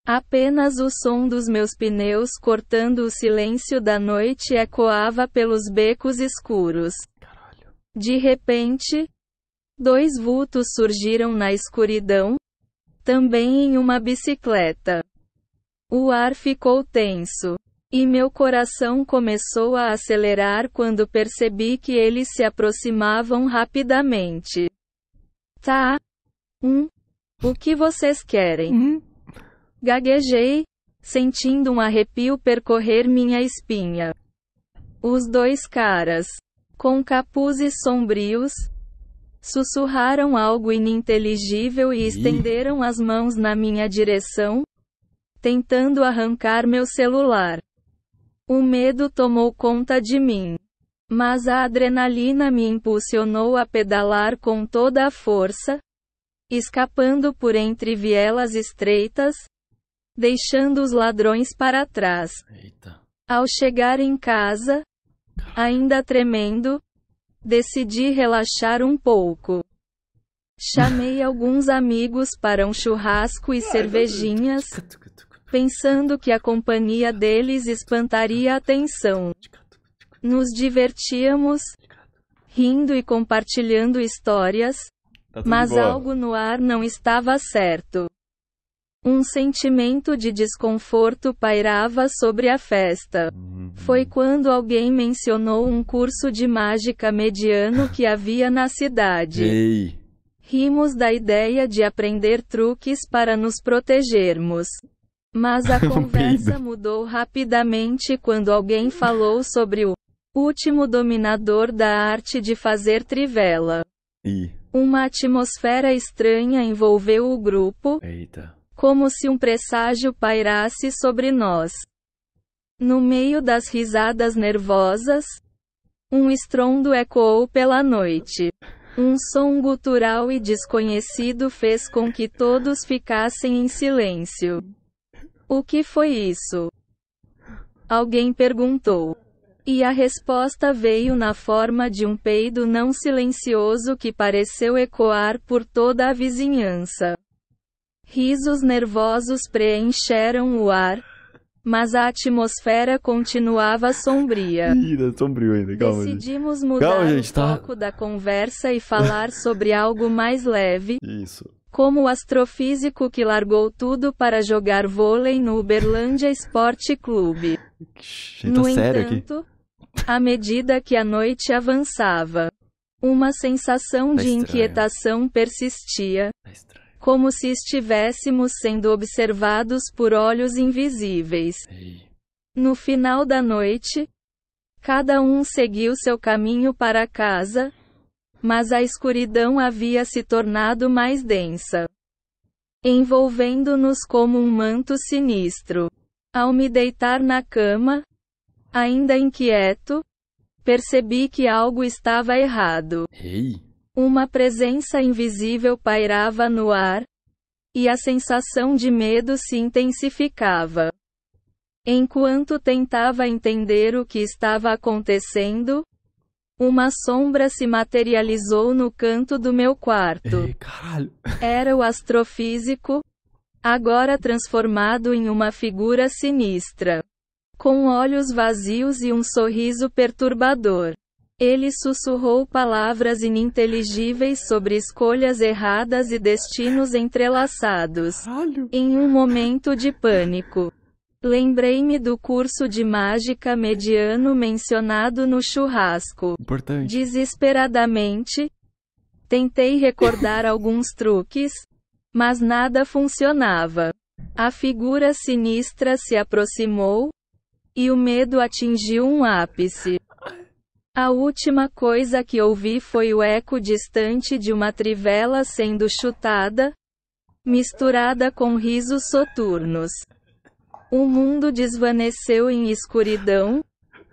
B: Apenas o som dos meus pneus cortando o silêncio da noite ecoava pelos becos escuros. De repente, Dois vultos surgiram na escuridão, também em uma bicicleta. O ar ficou tenso. E meu coração começou a acelerar quando percebi que eles se aproximavam rapidamente. Tá. Hum. O que vocês querem? Uhum. Gaguejei, sentindo um arrepio percorrer minha espinha. Os dois caras, com capuzes sombrios, Sussurraram algo ininteligível e estenderam as mãos na minha direção, tentando arrancar meu celular. O medo tomou conta de mim. Mas a adrenalina me impulsionou a pedalar com toda a força, escapando por entre vielas estreitas, deixando os ladrões para trás. Eita. Ao chegar em casa, ainda tremendo, Decidi relaxar um pouco. Chamei alguns amigos para um churrasco e cervejinhas, pensando que a companhia deles espantaria a atenção. Nos divertíamos, rindo e compartilhando histórias, tá mas algo no ar não estava certo. Um sentimento de desconforto pairava sobre a festa. Foi quando alguém mencionou um curso de mágica mediano que havia na cidade. Ei. Rimos da ideia de aprender truques para nos protegermos. Mas a *laughs* conversa mudou rapidamente quando alguém falou sobre o último dominador da arte de fazer trivela. E... Uma atmosfera estranha envolveu o grupo. Eita. Como se um presságio pairasse sobre nós. No meio das risadas nervosas, um estrondo ecoou pela noite. Um som gutural e desconhecido fez com que todos ficassem em silêncio. O que foi isso? Alguém perguntou. E a resposta veio na forma de um peido não silencioso que pareceu ecoar por toda a vizinhança. Risos nervosos preencheram o ar, mas a atmosfera continuava sombria. Ih,
A: é sombrio ainda, calma. Decidimos
B: gente. mudar calma, gente, tá... o foco da conversa e falar *laughs* sobre algo mais leve. Isso. Como o astrofísico que largou tudo para jogar vôlei no Uberlândia Esporte Clube. no tá sério entanto, aqui. à medida que a noite avançava, uma sensação tá de estranho. inquietação persistia. Tá estranho como se estivéssemos sendo observados por olhos invisíveis. No final da noite, cada um seguiu seu caminho para casa, mas a escuridão havia se tornado mais densa, envolvendo-nos como um manto sinistro. Ao me deitar na cama, ainda inquieto, percebi que algo estava errado. Ei. Uma presença invisível pairava no ar, e a sensação de medo se intensificava. Enquanto tentava entender o que estava acontecendo, uma sombra se materializou no canto do meu quarto. Ei, *laughs* Era o astrofísico, agora transformado em uma figura sinistra. Com olhos vazios e um sorriso perturbador. Ele sussurrou palavras ininteligíveis sobre escolhas erradas e destinos entrelaçados. Em um momento de pânico. Lembrei-me do curso de mágica mediano mencionado no churrasco. Importante. Desesperadamente, tentei recordar *laughs* alguns truques, mas nada funcionava. A figura sinistra se aproximou, e o medo atingiu um ápice. A última coisa que ouvi foi o eco distante de uma trivela sendo chutada, misturada com risos soturnos. O mundo desvaneceu em escuridão,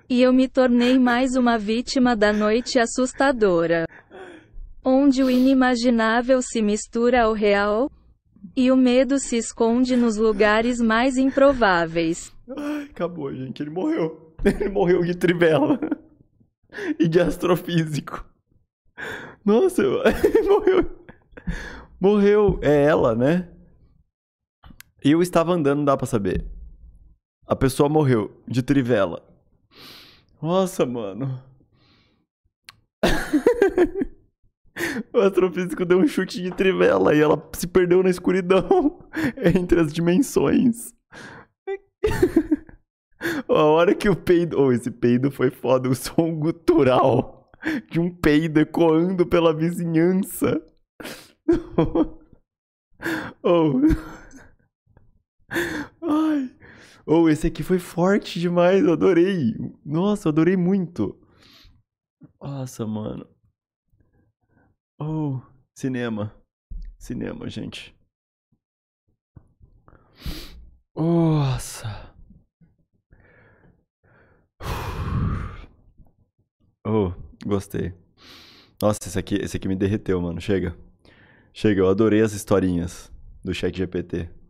B: e eu me tornei mais uma vítima da noite assustadora, onde o inimaginável se mistura ao real, e o medo se esconde nos lugares mais improváveis.
A: acabou, gente, ele morreu. *laughs* Ele morreu de trivela e de astrofísico. Nossa, eu... *laughs* morreu. Morreu. É ela, né? Eu estava andando, não dá pra saber. A pessoa morreu de trivela. Nossa, mano. *laughs* o astrofísico deu um chute de trivela e ela se perdeu na escuridão *laughs* entre as dimensões. A hora que o peido. Oh, esse peido foi foda. O som gutural de um peido ecoando pela vizinhança. oh. *laughs* Ai. Oh, esse aqui foi forte demais. adorei. Nossa, adorei muito. Nossa, mano. Oh, cinema. Cinema, gente. Nossa. *sighs* Oh, gostei. Nossa, esse aqui, esse aqui me derreteu, mano. Chega. Chega, eu adorei as historinhas do Chat GPT.